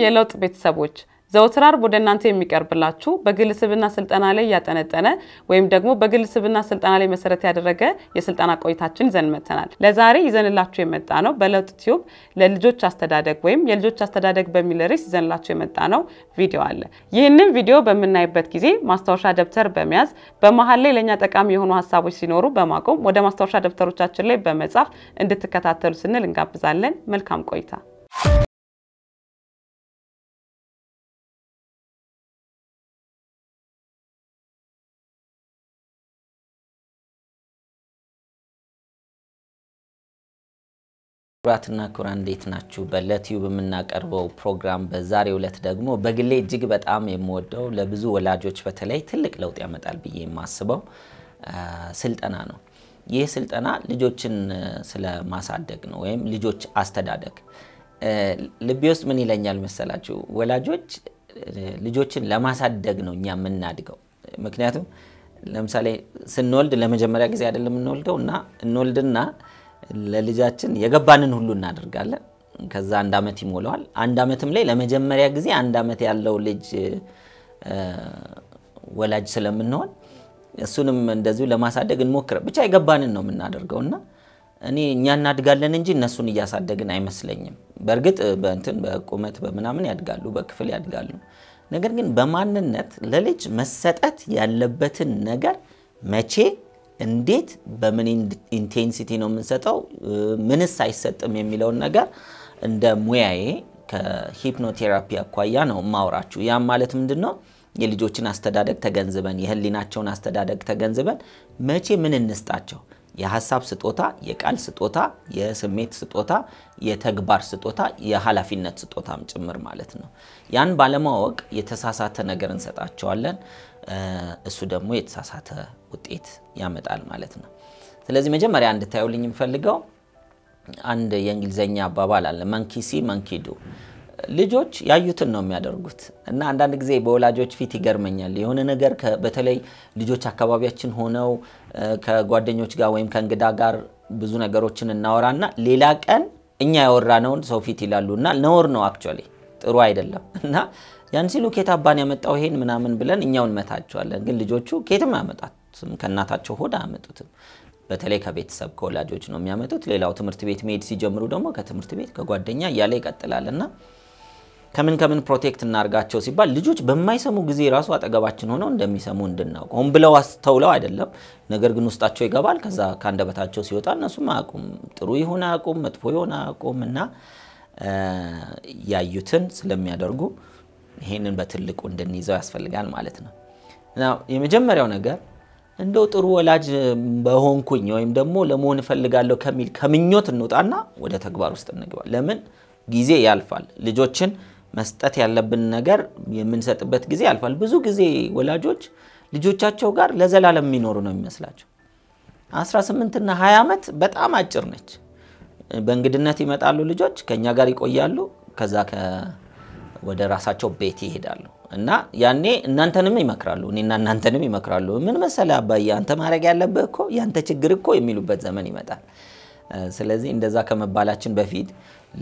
ሁሉም የለውጥ ቤተሰቦች ዘወትር አርብ ወደ እናንተ የሚቀርብላችሁ በግልስብና ስልጠና ላይ ያጠነጠነ ወይም ደግሞ በግልስብና ስልጠና ላይ መሰረት ያደረገ የስልጠና ቆይታችን ይዘን መጥተናል። ለዛሬ ይዘንላችሁ የመጣ ነው በለውጥ ቲዩብ ለልጆች አስተዳደግ ወይም የልጆች አስተዳደግ በሚል ርዕስ ይዘንላችሁ የመጣ ነው ቪዲዮ አለ። ይህንን ቪዲዮ በምናይበት ጊዜ ማስታወሻ ደብተር በመያዝ በመሀል ላይ ለእኛ ጠቃሚ የሆኑ ሀሳቦች ሲኖሩ በማቆም ወደ ማስታወሻ ደብተሮቻችን ላይ በመጻፍ እንድትከታተሉ ስንል እንጋብዛለን። መልካም ቆይታ ኩራትና ኩራ እንዴት ናችሁ? በለቲዩብ የምናቀርበው ፕሮግራም በዛሬ ዕለት ደግሞ በግሌ እጅግ በጣም የምወደው ለብዙ ወላጆች በተለይ ትልቅ ለውጥ ያመጣል ብዬ የማስበው ስልጠና ነው። ይህ ስልጠና ልጆችን ስለማሳደግ ነው፣ ወይም ልጆች አስተዳደግ። ልቤ ውስጥ ምን ይለኛል መሰላችሁ? ወላጆች ልጆችን ለማሳደግ ነው እኛ የምናድገው። ምክንያቱም ለምሳሌ ስንወልድ ለመጀመሪያ ጊዜ አይደለም እንወልደው እና እንወልድና ለልጃችን የገባንን ሁሉ እናደርጋለን። ከዛ አንድ ዓመት ይሞላዋል። አንድ ዓመትም ላይ ለመጀመሪያ ጊዜ አንድ ዓመት ያለው ልጅ ወላጅ ስለምንሆን እሱንም እንደዚሁ ለማሳደግ እንሞክረ ብቻ የገባንን ነው የምናደርገው እና እኔ እኛ እናድጋለን እንጂ እነሱን እያሳደግን አይመስለኝም። በእርግጥ በእንትን በቁመት በምናምን ያድጋሉ፣ በክፍል ያድጋሉ። ነገር ግን በማንነት ለልጅ መሰጠት ያለበትን ነገር መቼ እንዴት በምን ኢንቴንሲቲ ነው የምንሰጠው፣ ምንስ አይሰጥም የሚለውን ነገር እንደ ሙያዬ ከሂፕኖቴራፒ አኳያ ነው ማውራችሁ። ያም ማለት ምንድን ነው የልጆችን አስተዳደግ ተገንዝበን የህሊናቸውን አስተዳደግ ተገንዝበን መቼ ምን እንስጣቸው የሀሳብ ስጦታ፣ የቃል ስጦታ፣ የስሜት ስጦታ፣ የተግባር ስጦታ፣ የኃላፊነት ስጦታም ጭምር ማለት ነው። ያን ባለማወቅ የተሳሳተ ነገር እንሰጣቸዋለን። እሱ ደግሞ የተሳሳተ ውጤት ያመጣል ማለት ነው። ስለዚህ መጀመሪያ እንድታዩልኝ የምፈልገው አንድ የእንግሊዝኛ አባባል አለ፣ መንኪ ሲ መንኪ ዱ። ልጆች ያዩትን ነው የሚያደርጉት እና አንዳንድ ጊዜ በወላጆች ፊት ይገርመኛል። የሆነ ነገር በተለይ ልጆች አካባቢያችን ሆነው ከጓደኞች ጋር ወይም ከእንግዳ ጋር ብዙ ነገሮችን እናወራና ሌላ ቀን እኛ ያወራነውን ሰው ፊት ይላሉ እና ነውር ነው አክቹዋሊ ጥሩ አይደለም እና ያን ሲሉ ኬት አባን ያመጣው ይሄን ምናምን ብለን እኛው መታቸዋለን። ግን ልጆቹ ኬትም ያመጣት አያመጡትም፣ ከእናታቸው ሆድ አያመጡትም። በተለይ ከቤተሰብ ከወላጆች ነው የሚያመጡት። ሌላው ትምህርት ቤት መሄድ ሲጀምሩ ደግሞ ከትምህርት ቤት ከጓደኛ እያለ ይቀጥላል እና ከምን ከምን ፕሮቴክት እናርጋቸው ሲባል ልጆች በማይሰሙ ጊዜ ራሱ አጠገባችን ሆነው እንደሚሰሙ እንድናውቅ ሆን ብለው አስተውለው አይደለም፣ ነገር ግን ውስጣቸው ይገባል። ከዛ ከአንደበታቸው ሲወጣ እነሱም አያውቁም፣ ጥሩ የሆነ አያውቁም፣ መጥፎ የሆነ አያውቁም እና ያዩትን ስለሚያደርጉ ይሄንን በትልቁ እንድንይዘው ያስፈልጋል ማለት ነው። የመጀመሪያው ነገር እንደው ጥሩ ወላጅ በሆንኩኝ ወይም ደግሞ ለመሆን እፈልጋለሁ ከሚል ከምኞት እንውጣና ወደ ተግባር ውስጥ እንግባ። ለምን ጊዜ ያልፋል። ልጆችን መስጠት ያለብን ነገር የምንሰጥበት ጊዜ ያልፋል። ብዙ ጊዜ ወላጆች ልጆቻቸው ጋር ለዘላለም የሚኖሩ ነው የሚመስላቸው። 18 እና 20 ዓመት በጣም አጭር ነች። በእንግድነት ይመጣሉ ልጆች፣ ከእኛ ጋር ይቆያሉ፣ ከዛ ወደ ራሳቸው ቤት ይሄዳሉ። እና ያኔ እናንተንም ይመክራሉ፣ እኔና እናንተንም ይመክራሉ። ምን መሰለ አባዬ አንተ ማድረግ ያለብህ እኮ ያንተ ችግር እኮ የሚሉበት ዘመን ይመጣል። ስለዚህ እንደዛ ከመባላችን በፊት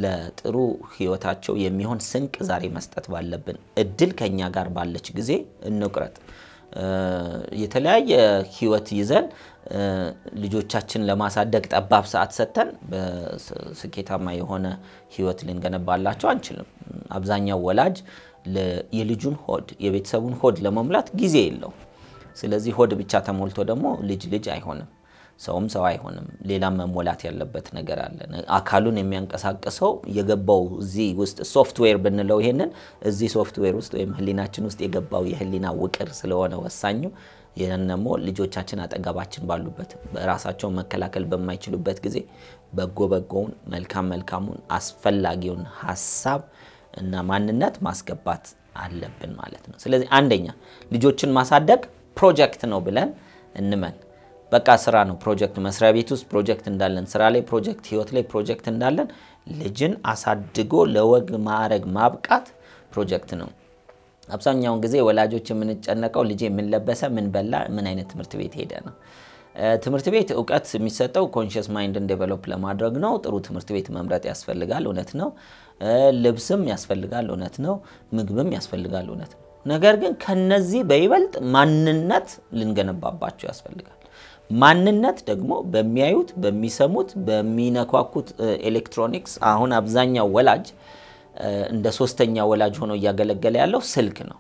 ለጥሩ ህይወታቸው የሚሆን ስንቅ ዛሬ መስጠት ባለብን፣ እድል ከኛ ጋር ባለች ጊዜ እንቁረጥ። የተለያየ ህይወት ይዘን ልጆቻችን ለማሳደግ ጠባብ ሰዓት ሰጥተን ስኬታማ የሆነ ህይወት ልንገነባላቸው አንችልም። አብዛኛው ወላጅ የልጁን ሆድ የቤተሰቡን ሆድ ለመሙላት ጊዜ የለው። ስለዚህ ሆድ ብቻ ተሞልቶ ደግሞ ልጅ ልጅ አይሆንም፣ ሰውም ሰው አይሆንም። ሌላ መሞላት ያለበት ነገር አለ። አካሉን የሚያንቀሳቅሰው የገባው እዚህ ውስጥ ሶፍትዌር ብንለው ይሄንን እዚህ ሶፍትዌር ውስጥ ወይም ህሊናችን ውስጥ የገባው የህሊና ውቅር ስለሆነ ወሳኙ ይህን ደግሞ ልጆቻችን አጠገባችን ባሉበት በራሳቸውን መከላከል በማይችሉበት ጊዜ በጎ በጎውን መልካም መልካሙን አስፈላጊውን ሀሳብ እና ማንነት ማስገባት አለብን ማለት ነው። ስለዚህ አንደኛ ልጆችን ማሳደግ ፕሮጀክት ነው ብለን እንመን። በቃ ስራ ነው ፕሮጀክት፣ መስሪያ ቤት ውስጥ ፕሮጀክት እንዳለን፣ ስራ ላይ ፕሮጀክት፣ ህይወት ላይ ፕሮጀክት እንዳለን፣ ልጅን አሳድጎ ለወግ ማዕረግ ማብቃት ፕሮጀክት ነው። አብዛኛውን ጊዜ ወላጆች የምንጨነቀው ልጄ ምን ለበሰ፣ ምን በላ፣ ምን አይነት ትምህርት ቤት ሄደ ነው። ትምህርት ቤት እውቀት የሚሰጠው ኮንሽስ ማይንድን ዴቨሎፕ ለማድረግ ነው። ጥሩ ትምህርት ቤት መምረጥ ያስፈልጋል፣ እውነት ነው። ልብስም ያስፈልጋል፣ እውነት ነው። ምግብም ያስፈልጋል፣ እውነት ነው። ነገር ግን ከነዚህ በይበልጥ ማንነት ልንገነባባቸው ያስፈልጋል። ማንነት ደግሞ በሚያዩት፣ በሚሰሙት፣ በሚነኳኩት ኤሌክትሮኒክስ አሁን አብዛኛው ወላጅ እንደ ሶስተኛ ወላጅ ሆኖ እያገለገለ ያለው ስልክ ነው።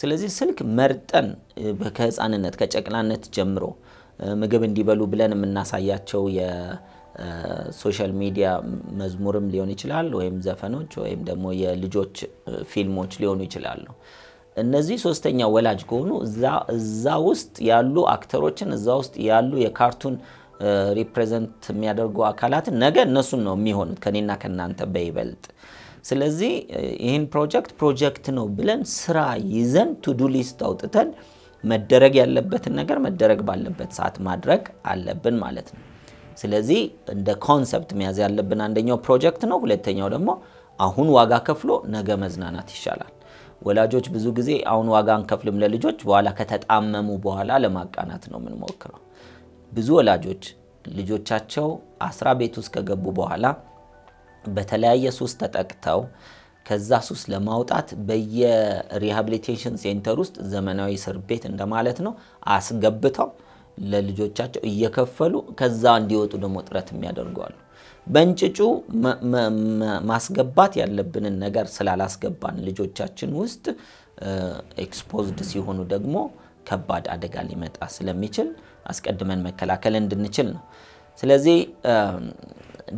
ስለዚህ ስልክ መርጠን ከህፃንነት ከጨቅላነት ጀምሮ ምግብ እንዲበሉ ብለን የምናሳያቸው ሶሻል ሚዲያ መዝሙርም ሊሆን ይችላል ወይም ዘፈኖች ወይም ደግሞ የልጆች ፊልሞች ሊሆኑ ይችላሉ። እነዚህ ሶስተኛ ወላጅ ከሆኑ እዛ ውስጥ ያሉ አክተሮችን እዛ ውስጥ ያሉ የካርቱን ሪፕሬዘንት የሚያደርጉ አካላትን ነገ እነሱን ነው የሚሆኑት ከኔና ከእናንተ በይበልጥ። ስለዚህ ይህን ፕሮጀክት ፕሮጀክት ነው ብለን ስራ ይዘን ቱዱ ሊስት አውጥተን መደረግ ያለበትን ነገር መደረግ ባለበት ሰዓት ማድረግ አለብን ማለት ነው። ስለዚህ እንደ ኮንሰፕት መያዝ ያለብን አንደኛው ፕሮጀክት ነው። ሁለተኛው ደግሞ አሁን ዋጋ ከፍሎ ነገ መዝናናት ይሻላል። ወላጆች ብዙ ጊዜ አሁን ዋጋ አንከፍልም ለልጆች በኋላ ከተጣመሙ በኋላ ለማቃናት ነው የምንሞክረው። ብዙ ወላጆች ልጆቻቸው አስራ ቤት ውስጥ ከገቡ በኋላ በተለያየ ሱስ ተጠቅተው ከዛ ሱስ ለማውጣት በየሪሃብሊቴሽን ሴንተር ውስጥ ዘመናዊ እስር ቤት እንደማለት ነው አስገብተው ለልጆቻቸው እየከፈሉ ከዛ እንዲወጡ ደግሞ ጥረት የሚያደርገዋሉ። በእንጭጩ ማስገባት ያለብንን ነገር ስላላስገባን ልጆቻችን ውስጥ ኤክስፖዝድ ሲሆኑ ደግሞ ከባድ አደጋ ሊመጣ ስለሚችል አስቀድመን መከላከል እንድንችል ነው። ስለዚህ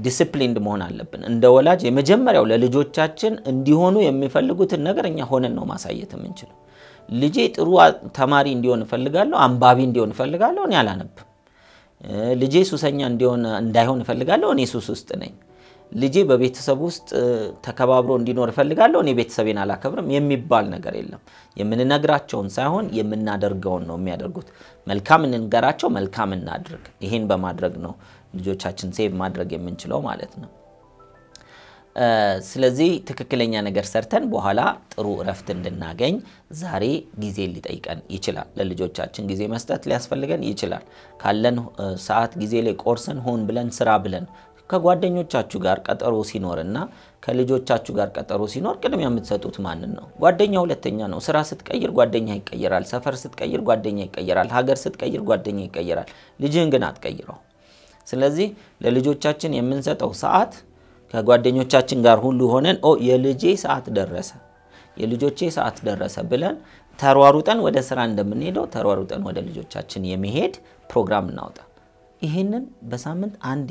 ዲስፕሊንድ መሆን አለብን። እንደ ወላጅ የመጀመሪያው ለልጆቻችን እንዲሆኑ የሚፈልጉትን ነገር እኛ ሆነን ነው ማሳየት የምንችለው። ልጄ ጥሩ ተማሪ እንዲሆን እፈልጋለሁ፣ አንባቢ እንዲሆን እፈልጋለሁ፣ እኔ አላነብም። ልጄ ሱሰኛ እንዲሆን እንዳይሆን እፈልጋለሁ፣ እኔ ሱስ ውስጥ ነኝ። ልጄ በቤተሰብ ውስጥ ተከባብሮ እንዲኖር እፈልጋለሁ፣ እኔ ቤተሰቤን አላከብርም የሚባል ነገር የለም። የምንነግራቸውን ሳይሆን የምናደርገውን ነው የሚያደርጉት። መልካም እንንገራቸው፣ መልካም እናድርግ። ይሄን በማድረግ ነው ልጆቻችን ሴቭ ማድረግ የምንችለው ማለት ነው። ስለዚህ ትክክለኛ ነገር ሰርተን በኋላ ጥሩ እረፍት እንድናገኝ ዛሬ ጊዜ ሊጠይቀን ይችላል። ለልጆቻችን ጊዜ መስጠት ሊያስፈልገን ይችላል። ካለን ሰዓት ጊዜ ላይ ቆርሰን ሆን ብለን ስራ ብለን ከጓደኞቻችሁ ጋር ቀጠሮ ሲኖርና ከልጆቻችሁ ጋር ቀጠሮ ሲኖር ቅድሚያ የምትሰጡት ማንን ነው? ጓደኛ ሁለተኛ ነው። ስራ ስትቀይር ጓደኛ ይቀየራል። ሰፈር ስትቀይር ጓደኛ ይቀየራል። ሀገር ስትቀይር ጓደኛ ይቀየራል። ልጅህን ግን አትቀይረው። ስለዚህ ለልጆቻችን የምንሰጠው ሰዓት ከጓደኞቻችን ጋር ሁሉ ሆነን ኦ የልጄ ሰዓት ደረሰ፣ የልጆቼ ሰዓት ደረሰ ብለን ተሯሩጠን ወደ ስራ እንደምንሄደው ተሯሩጠን ወደ ልጆቻችን የመሄድ ፕሮግራም እናውጣ። ይህንን በሳምንት አንዴ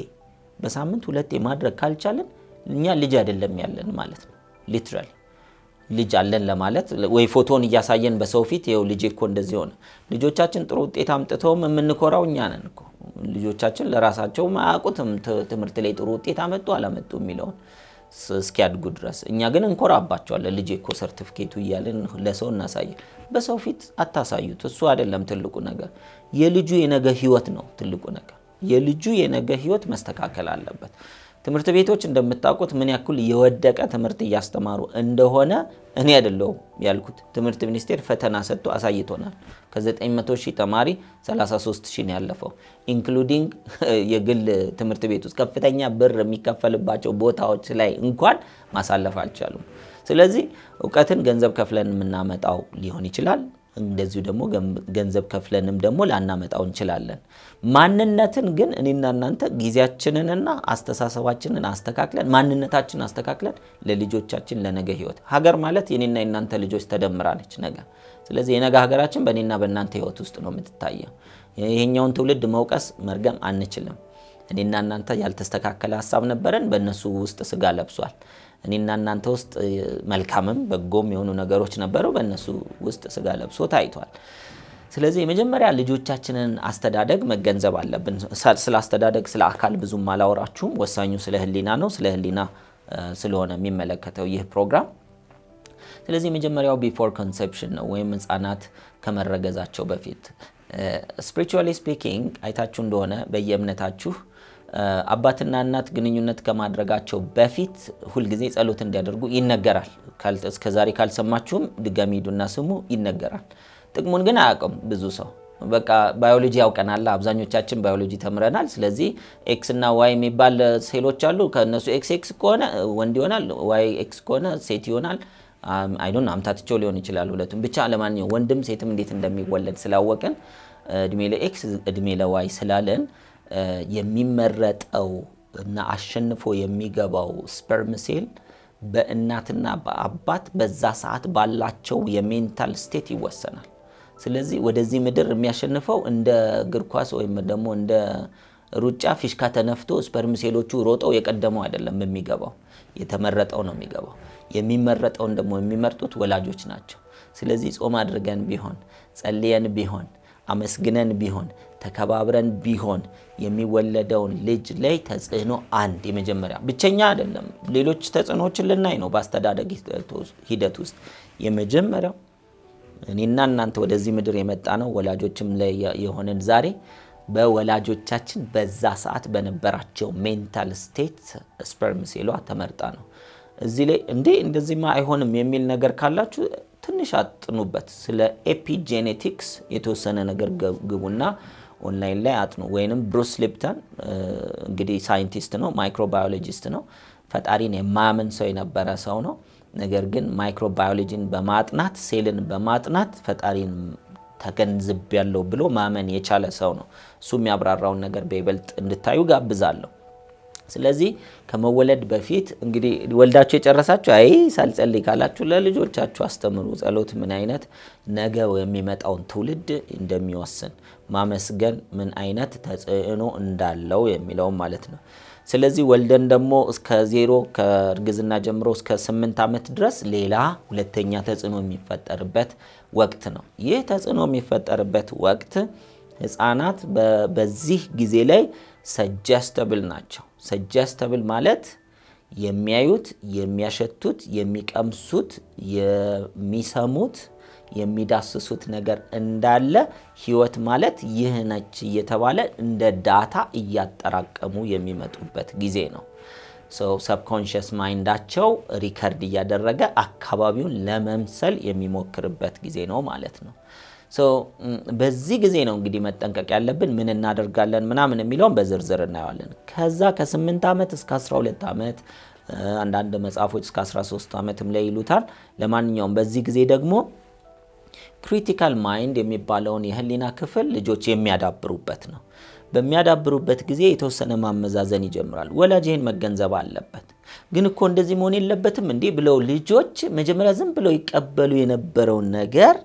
በሳምንት ሁለቴ ማድረግ ካልቻለን እኛ ልጅ አይደለም ያለን ማለት ነው ሊትራሊ ልጅ አለን ለማለት ወይ ፎቶን እያሳየን በሰው ፊት ይኸው ልጅ እኮ እንደዚህ ሆነ። ልጆቻችን ጥሩ ውጤት አምጥተውም የምንኮራው እኛ ነን እኮ። ልጆቻችን ለራሳቸው አያውቁትም ትምህርት ላይ ጥሩ ውጤት አመጡ አላመጡ የሚለውን እስኪያድጉ ድረስ። እኛ ግን እንኮራባቸዋለን። ልጅ እኮ ሰርቲፊኬቱ እያለን ለሰው እናሳየን በሰው ፊት አታሳዩት። እሱ አይደለም ትልቁ ነገር። የልጁ የነገ ህይወት ነው ትልቁ ነገር። የልጁ የነገ ህይወት መስተካከል አለበት። ትምህርት ቤቶች እንደምታውቁት ምን ያክል የወደቀ ትምህርት እያስተማሩ እንደሆነ እኔ አይደለሁም ያልኩት። ትምህርት ሚኒስቴር ፈተና ሰጥቶ አሳይቶናል። ከ900 ሺህ ተማሪ 33 ሺህ ያለፈው። ኢንክሉዲንግ የግል ትምህርት ቤት ውስጥ ከፍተኛ ብር የሚከፈልባቸው ቦታዎች ላይ እንኳን ማሳለፍ አልቻሉም። ስለዚህ እውቀትን ገንዘብ ከፍለን የምናመጣው ሊሆን ይችላል እንደዚሁ ደግሞ ገንዘብ ከፍለንም ደግሞ ላናመጣው እንችላለን። ማንነትን ግን እኔና እናንተ ጊዜያችንንና አስተሳሰባችንን አስተካክለን ማንነታችንን አስተካክለን ለልጆቻችን ለነገ ህይወት ሀገር ማለት የኔና የእናንተ ልጆች ተደምራለች ነገ። ስለዚህ የነገ ሀገራችን በእኔና በእናንተ ህይወት ውስጥ ነው የምትታየው። ይሄኛውን ትውልድ መውቀስ መርገም አንችልም። እኔና እናንተ ያልተስተካከለ ሀሳብ ነበረን፣ በእነሱ ውስጥ ስጋ ለብሷል። እኔና እናንተ ውስጥ መልካምም በጎም የሆኑ ነገሮች ነበሩ፣ በእነሱ ውስጥ ስጋ ለብሶ ታይቷል። ስለዚህ የመጀመሪያ ልጆቻችንን አስተዳደግ መገንዘብ አለብን። ስለ አስተዳደግ ስለ አካል ብዙም አላወራችሁም። ወሳኙ ስለ ህሊና ነው። ስለ ህሊና ስለሆነ የሚመለከተው ይህ ፕሮግራም። ስለዚህ የመጀመሪያው ቢፎር ኮንሰፕሽን ነው ወይም ህጻናት ከመረገዛቸው በፊት ስፒሪቹዋሊ ስፒኪንግ አይታችሁ እንደሆነ በየእምነታችሁ አባትና እናት ግንኙነት ከማድረጋቸው በፊት ሁልጊዜ ጸሎት እንዲያደርጉ ይነገራል። እስከ ዛሬ ካልሰማችሁም ድጋሚ ሂዱና ስሙ፣ ይነገራል። ጥቅሙን ግን አያውቅም ብዙ ሰው። በቃ ባዮሎጂ ያውቀናል፣ አብዛኞቻችን ባዮሎጂ ተምረናል። ስለዚህ ኤክስ እና ዋይ የሚባል ሴሎች አሉ። ከእነሱ ኤክስ ኤክስ ከሆነ ወንድ ይሆናል፣ ዋይ ኤክስ ከሆነ ሴት ይሆናል። አይዶን አምታትቸው ሊሆን ይችላል ሁለቱም። ብቻ ለማንኛውም ወንድም ሴትም እንዴት እንደሚወለድ ስላወቅን እድሜ ለኤክስ እድሜ ለዋይ ስላለን የሚመረጠው እና አሸንፎ የሚገባው ስፐርም ሴል በእናትና በአባት በዛ ሰዓት ባላቸው የሜንታል ስቴት ይወሰናል። ስለዚህ ወደዚህ ምድር የሚያሸንፈው እንደ እግር ኳስ ወይም ደግሞ እንደ ሩጫ ፊሽካ ተነፍቶ ስፐርም ሴሎቹ ሮጠው የቀደመው አይደለም የሚገባው፣ የተመረጠው ነው የሚገባው። የሚመረጠውን ደግሞ የሚመርጡት ወላጆች ናቸው። ስለዚህ ጾም አድርገን ቢሆን ጸልየን ቢሆን አመስግነን ቢሆን ተከባብረን ቢሆን የሚወለደውን ልጅ ላይ ተጽዕኖ አንድ የመጀመሪያ ብቸኛ አይደለም፣ ሌሎች ተጽዕኖዎችን ልናይ ነው በአስተዳደግ ሂደት ውስጥ የመጀመሪያው እኔና እናንተ ወደዚህ ምድር የመጣ ነው ወላጆችም ላይ የሆንን ዛሬ በወላጆቻችን በዛ ሰዓት በነበራቸው ሜንታል ስቴት ስፐርም ሴሏ ተመርጣ ነው። እዚህ ላይ እንዴ እንደዚህማ አይሆንም የሚል ነገር ካላችሁ ትንሽ አጥኑበት። ስለ ኤፒጄኔቲክስ የተወሰነ ነገር ግቡና ኦንላይን ላይ አጥኑ። ወይንም ብሩስ ሊፕተን እንግዲህ ሳይንቲስት ነው፣ ማይክሮባዮሎጂስት ነው። ፈጣሪን የማያምን ሰው የነበረ ሰው ነው። ነገር ግን ማይክሮባዮሎጂን በማጥናት ሴልን በማጥናት ፈጣሪን ተገንዝብ ያለው ብሎ ማመን የቻለ ሰው ነው። እሱ የሚያብራራውን ነገር በይበልጥ እንድታዩ ጋብዛለሁ። ስለዚህ ከመወለድ በፊት እንግዲህ ወልዳችሁ የጨረሳችሁ አይ ሳልጸልይ ካላችሁ ለልጆቻችሁ አስተምሩ። ጸሎት ምን አይነት ነገ የሚመጣውን ትውልድ እንደሚወስን ማመስገን ምን አይነት ተጽዕኖ እንዳለው የሚለውም ማለት ነው። ስለዚህ ወልደን ደግሞ እስከ ዜሮ ከእርግዝና ጀምሮ እስከ ስምንት ዓመት ድረስ ሌላ ሁለተኛ ተጽዕኖ የሚፈጠርበት ወቅት ነው። ይህ ተጽዕኖ የሚፈጠርበት ወቅት ህፃናት በዚህ ጊዜ ላይ ሰጀስተብል ናቸው። ሰጀስተብል ማለት የሚያዩት፣ የሚያሸቱት፣ የሚቀምሱት፣ የሚሰሙት የሚዳስሱት ነገር እንዳለ ህይወት ማለት ይህ ነች እየተባለ እንደ ዳታ እያጠራቀሙ የሚመጡበት ጊዜ ነው። ሰው ሰብኮንሽስ ማይንዳቸው ሪከርድ እያደረገ አካባቢውን ለመምሰል የሚሞክርበት ጊዜ ነው ማለት ነው። በዚህ ጊዜ ነው እንግዲህ መጠንቀቅ ያለብን ምን እናደርጋለን ምናምን የሚለውን በዝርዝር እናየዋለን። ከዛ ከ8 ዓመት እስከ 12 ዓመት አንዳንድ መጽሐፎች እስከ 13 ዓመትም ላይ ይሉታል። ለማንኛውም በዚህ ጊዜ ደግሞ ክሪቲካል ማይንድ የሚባለውን የህሊና ክፍል ልጆች የሚያዳብሩበት ነው። በሚያዳብሩበት ጊዜ የተወሰነ ማመዛዘን ይጀምራል። ወላጅ ይህን መገንዘብ አለበት። ግን እኮ እንደዚህ መሆን የለበትም እንዲህ ብለው ልጆች መጀመሪያ ዝም ብለው ይቀበሉ የነበረውን ነገር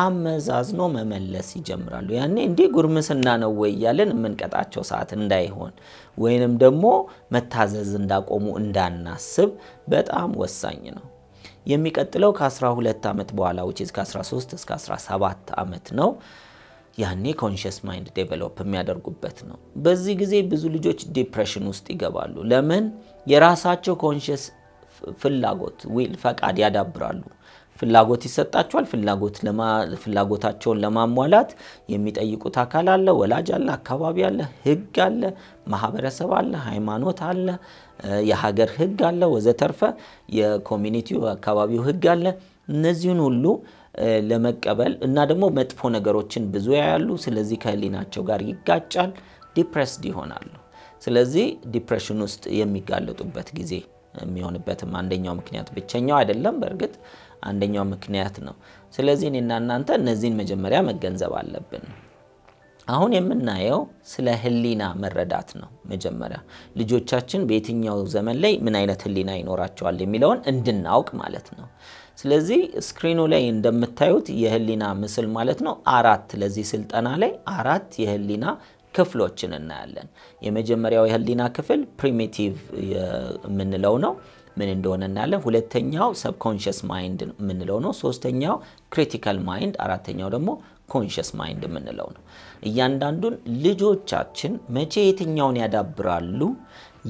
አመዛዝኖ መመለስ ይጀምራሉ። ያኔ እንዲህ ጉርምስና ነው ወይ እያለን የምንቀጣቸው ሰዓት እንዳይሆን ወይንም ደግሞ መታዘዝ እንዳቆሙ እንዳናስብ በጣም ወሳኝ ነው። የሚቀጥለው ከ12 ዓመት በኋላ ውጭ ከ13 እስከ 17 ዓመት ነው። ያኔ ኮንሽስ ማይንድ ዴቨሎፕ የሚያደርጉበት ነው። በዚህ ጊዜ ብዙ ልጆች ዲፕሬሽን ውስጥ ይገባሉ። ለምን? የራሳቸው ኮንሽስ ፍላጎት ዊል ፈቃድ ያዳብራሉ። ፍላጎት ይሰጣቸዋል። ፍላጎት ፍላጎታቸውን ለማሟላት የሚጠይቁት አካል አለ፣ ወላጅ አለ፣ አካባቢ አለ፣ ህግ አለ፣ ማህበረሰብ አለ፣ ሃይማኖት አለ፣ የሀገር ህግ አለ፣ ወዘተርፈ የኮሚኒቲው የአካባቢው ህግ አለ። እነዚህን ሁሉ ለመቀበል እና ደግሞ መጥፎ ነገሮችን ብዙ ያያሉ። ስለዚህ ከህሊናቸው ጋር ይጋጫል፣ ዲፕሬስድ ይሆናሉ። ስለዚህ ዲፕሬሽን ውስጥ የሚጋለጡበት ጊዜ የሚሆንበትም አንደኛው ምክንያት ብቸኛው አይደለም በእርግጥ አንደኛው ምክንያት ነው። ስለዚህ እኔና እናንተ እነዚህን መጀመሪያ መገንዘብ አለብን። አሁን የምናየው ስለ ህሊና መረዳት ነው። መጀመሪያ ልጆቻችን በየትኛው ዘመን ላይ ምን አይነት ህሊና ይኖራቸዋል የሚለውን እንድናውቅ ማለት ነው። ስለዚህ ስክሪኑ ላይ እንደምታዩት የህሊና ምስል ማለት ነው አራት ለዚህ ስልጠና ላይ አራት የህሊና ክፍሎችን እናያለን። የመጀመሪያው የህሊና ክፍል ፕሪሚቲቭ የምንለው ነው። ምን እንደሆነ እናያለን። ሁለተኛው ሰብኮንሽስ ማይንድ የምንለው ነው። ሶስተኛው ክሪቲካል ማይንድ፣ አራተኛው ደግሞ ኮንሽስ ማይንድ የምንለው ነው። እያንዳንዱን ልጆቻችን መቼ የትኛውን ያዳብራሉ፣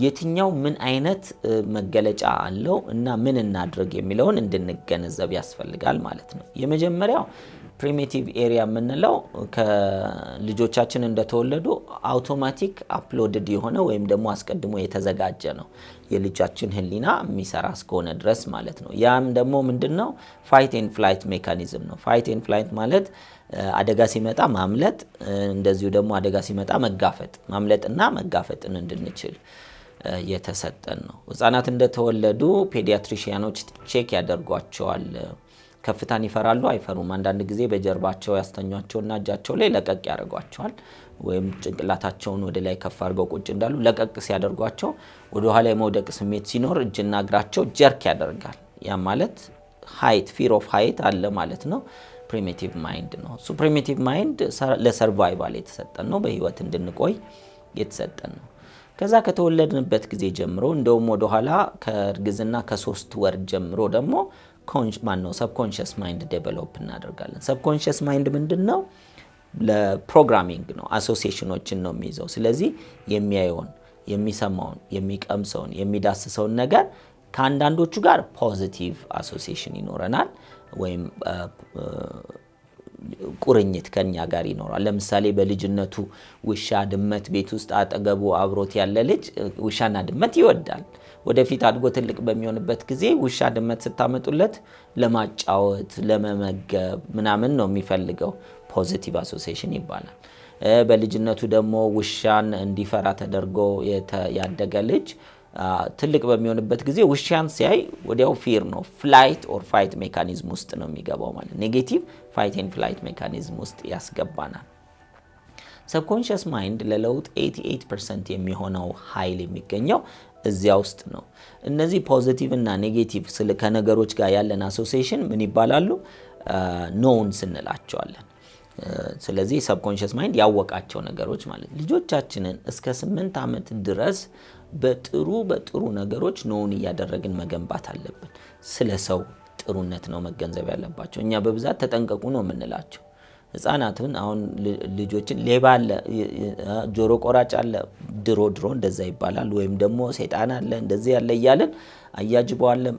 የትኛው ምን አይነት መገለጫ አለው እና ምን እናድርግ የሚለውን እንድንገነዘብ ያስፈልጋል ማለት ነው። የመጀመሪያው ፕሪሚቲቭ ኤሪያ የምንለው ከልጆቻችን እንደተወለዱ አውቶማቲክ አፕሎድድ የሆነ ወይም ደግሞ አስቀድሞ የተዘጋጀ ነው። የልጃችን ህሊና የሚሰራ እስከሆነ ድረስ ማለት ነው። ያም ደግሞ ምንድን ነው ፋይት ኤንድ ፍላይት ሜካኒዝም ነው። ፋይት ኤንድ ፍላይት ማለት አደጋ ሲመጣ ማምለጥ፣ እንደዚሁ ደግሞ አደጋ ሲመጣ መጋፈጥ፣ ማምለጥና መጋፈጥን እንድንችል የተሰጠን ነው። ህጻናት እንደተወለዱ ፔዲያትሪሽያኖች ቼክ ያደርጓቸዋል። ከፍታን ይፈራሉ አይፈሩም። አንዳንድ ጊዜ በጀርባቸው ያስተኟቸውና እጃቸው ላይ ለቀቅ ያደርጓቸዋል። ወይም ጭንቅላታቸውን ወደ ላይ ከፍ አድርገው ቁጭ እንዳሉ ለቀቅ ሲያደርጓቸው ወደኋላ የመውደቅ ስሜት ሲኖር እጅና እግራቸው ጀርክ ያደርጋል። ያ ማለት ሀይት ፊር ኦፍ ሀይት አለ ማለት ነው። ፕሪሚቲቭ ማይንድ ነው እሱ። ፕሪሚቲቭ ማይንድ ለሰርቫይቫል የተሰጠን ነው፣ በህይወት እንድንቆይ የተሰጠን ነው። ከዛ ከተወለድንበት ጊዜ ጀምሮ እንደውም ወደኋላ ከእርግዝና ከሶስት ወር ጀምሮ ደግሞ ማን ነው ሰብኮንሽስ ማይንድ ዴቨሎፕ እናደርጋለን። ሰብኮንሽስ ማይንድ ምንድን ነው? ለፕሮግራሚንግ ነው፣ አሶሲሽኖችን ነው የሚይዘው። ስለዚህ የሚያየውን፣ የሚሰማውን፣ የሚቀምሰውን፣ የሚዳስሰውን ነገር ከአንዳንዶቹ ጋር ፖዚቲቭ አሶሲሽን ይኖረናል ወይም ቁርኝት ከኛ ጋር ይኖራል። ለምሳሌ በልጅነቱ ውሻ ድመት ቤት ውስጥ አጠገቡ አብሮት ያለ ልጅ ውሻና ድመት ይወዳል። ወደፊት አድጎ ትልቅ በሚሆንበት ጊዜ ውሻ ድመት ስታመጡለት ለማጫወት ለመመገብ ምናምን ነው የሚፈልገው። ፖዚቲቭ አሶሲሽን ይባላል። በልጅነቱ ደግሞ ውሻን እንዲፈራ ተደርጎ ያደገ ልጅ ትልቅ በሚሆንበት ጊዜ ውሻን ሲያይ ወዲያው ፊር ነው ፍላይት ኦር ፋይት ሜካኒዝም ውስጥ ነው የሚገባው። ማለት ኔጌቲቭ ፋይት ኤንድ ፍላይት ሜካኒዝም ውስጥ ያስገባናል። ሰብኮንሽስ ማይንድ ለለውጥ 88 ፐርሰንት የሚሆነው ኃይል የሚገኘው እዚያ ውስጥ ነው። እነዚህ ፖዚቲቭ እና ኔጌቲቭ ከነገሮች ጋር ያለን አሶሲሽን ምን ይባላሉ? ኖውንስ እንላቸዋለን። ስለዚህ ሰብኮንሽስ ማይንድ ያወቃቸው ነገሮች ማለት ልጆቻችንን እስከ ስምንት ዓመት ድረስ በጥሩ በጥሩ ነገሮች ኖውን እያደረግን መገንባት አለብን። ስለ ሰው ጥሩነት ነው መገንዘብ ያለባቸው። እኛ በብዛት ተጠንቀቁ ነው የምንላቸው ህጻናቱን አሁን ልጆችን ሌባ አለ፣ ጆሮ ቆራጭ አለ፣ ድሮ ድሮ እንደዛ ይባላል። ወይም ደግሞ ሰይጣን አለ፣ እንደዚህ ያለ እያልን አያጅበዋለን።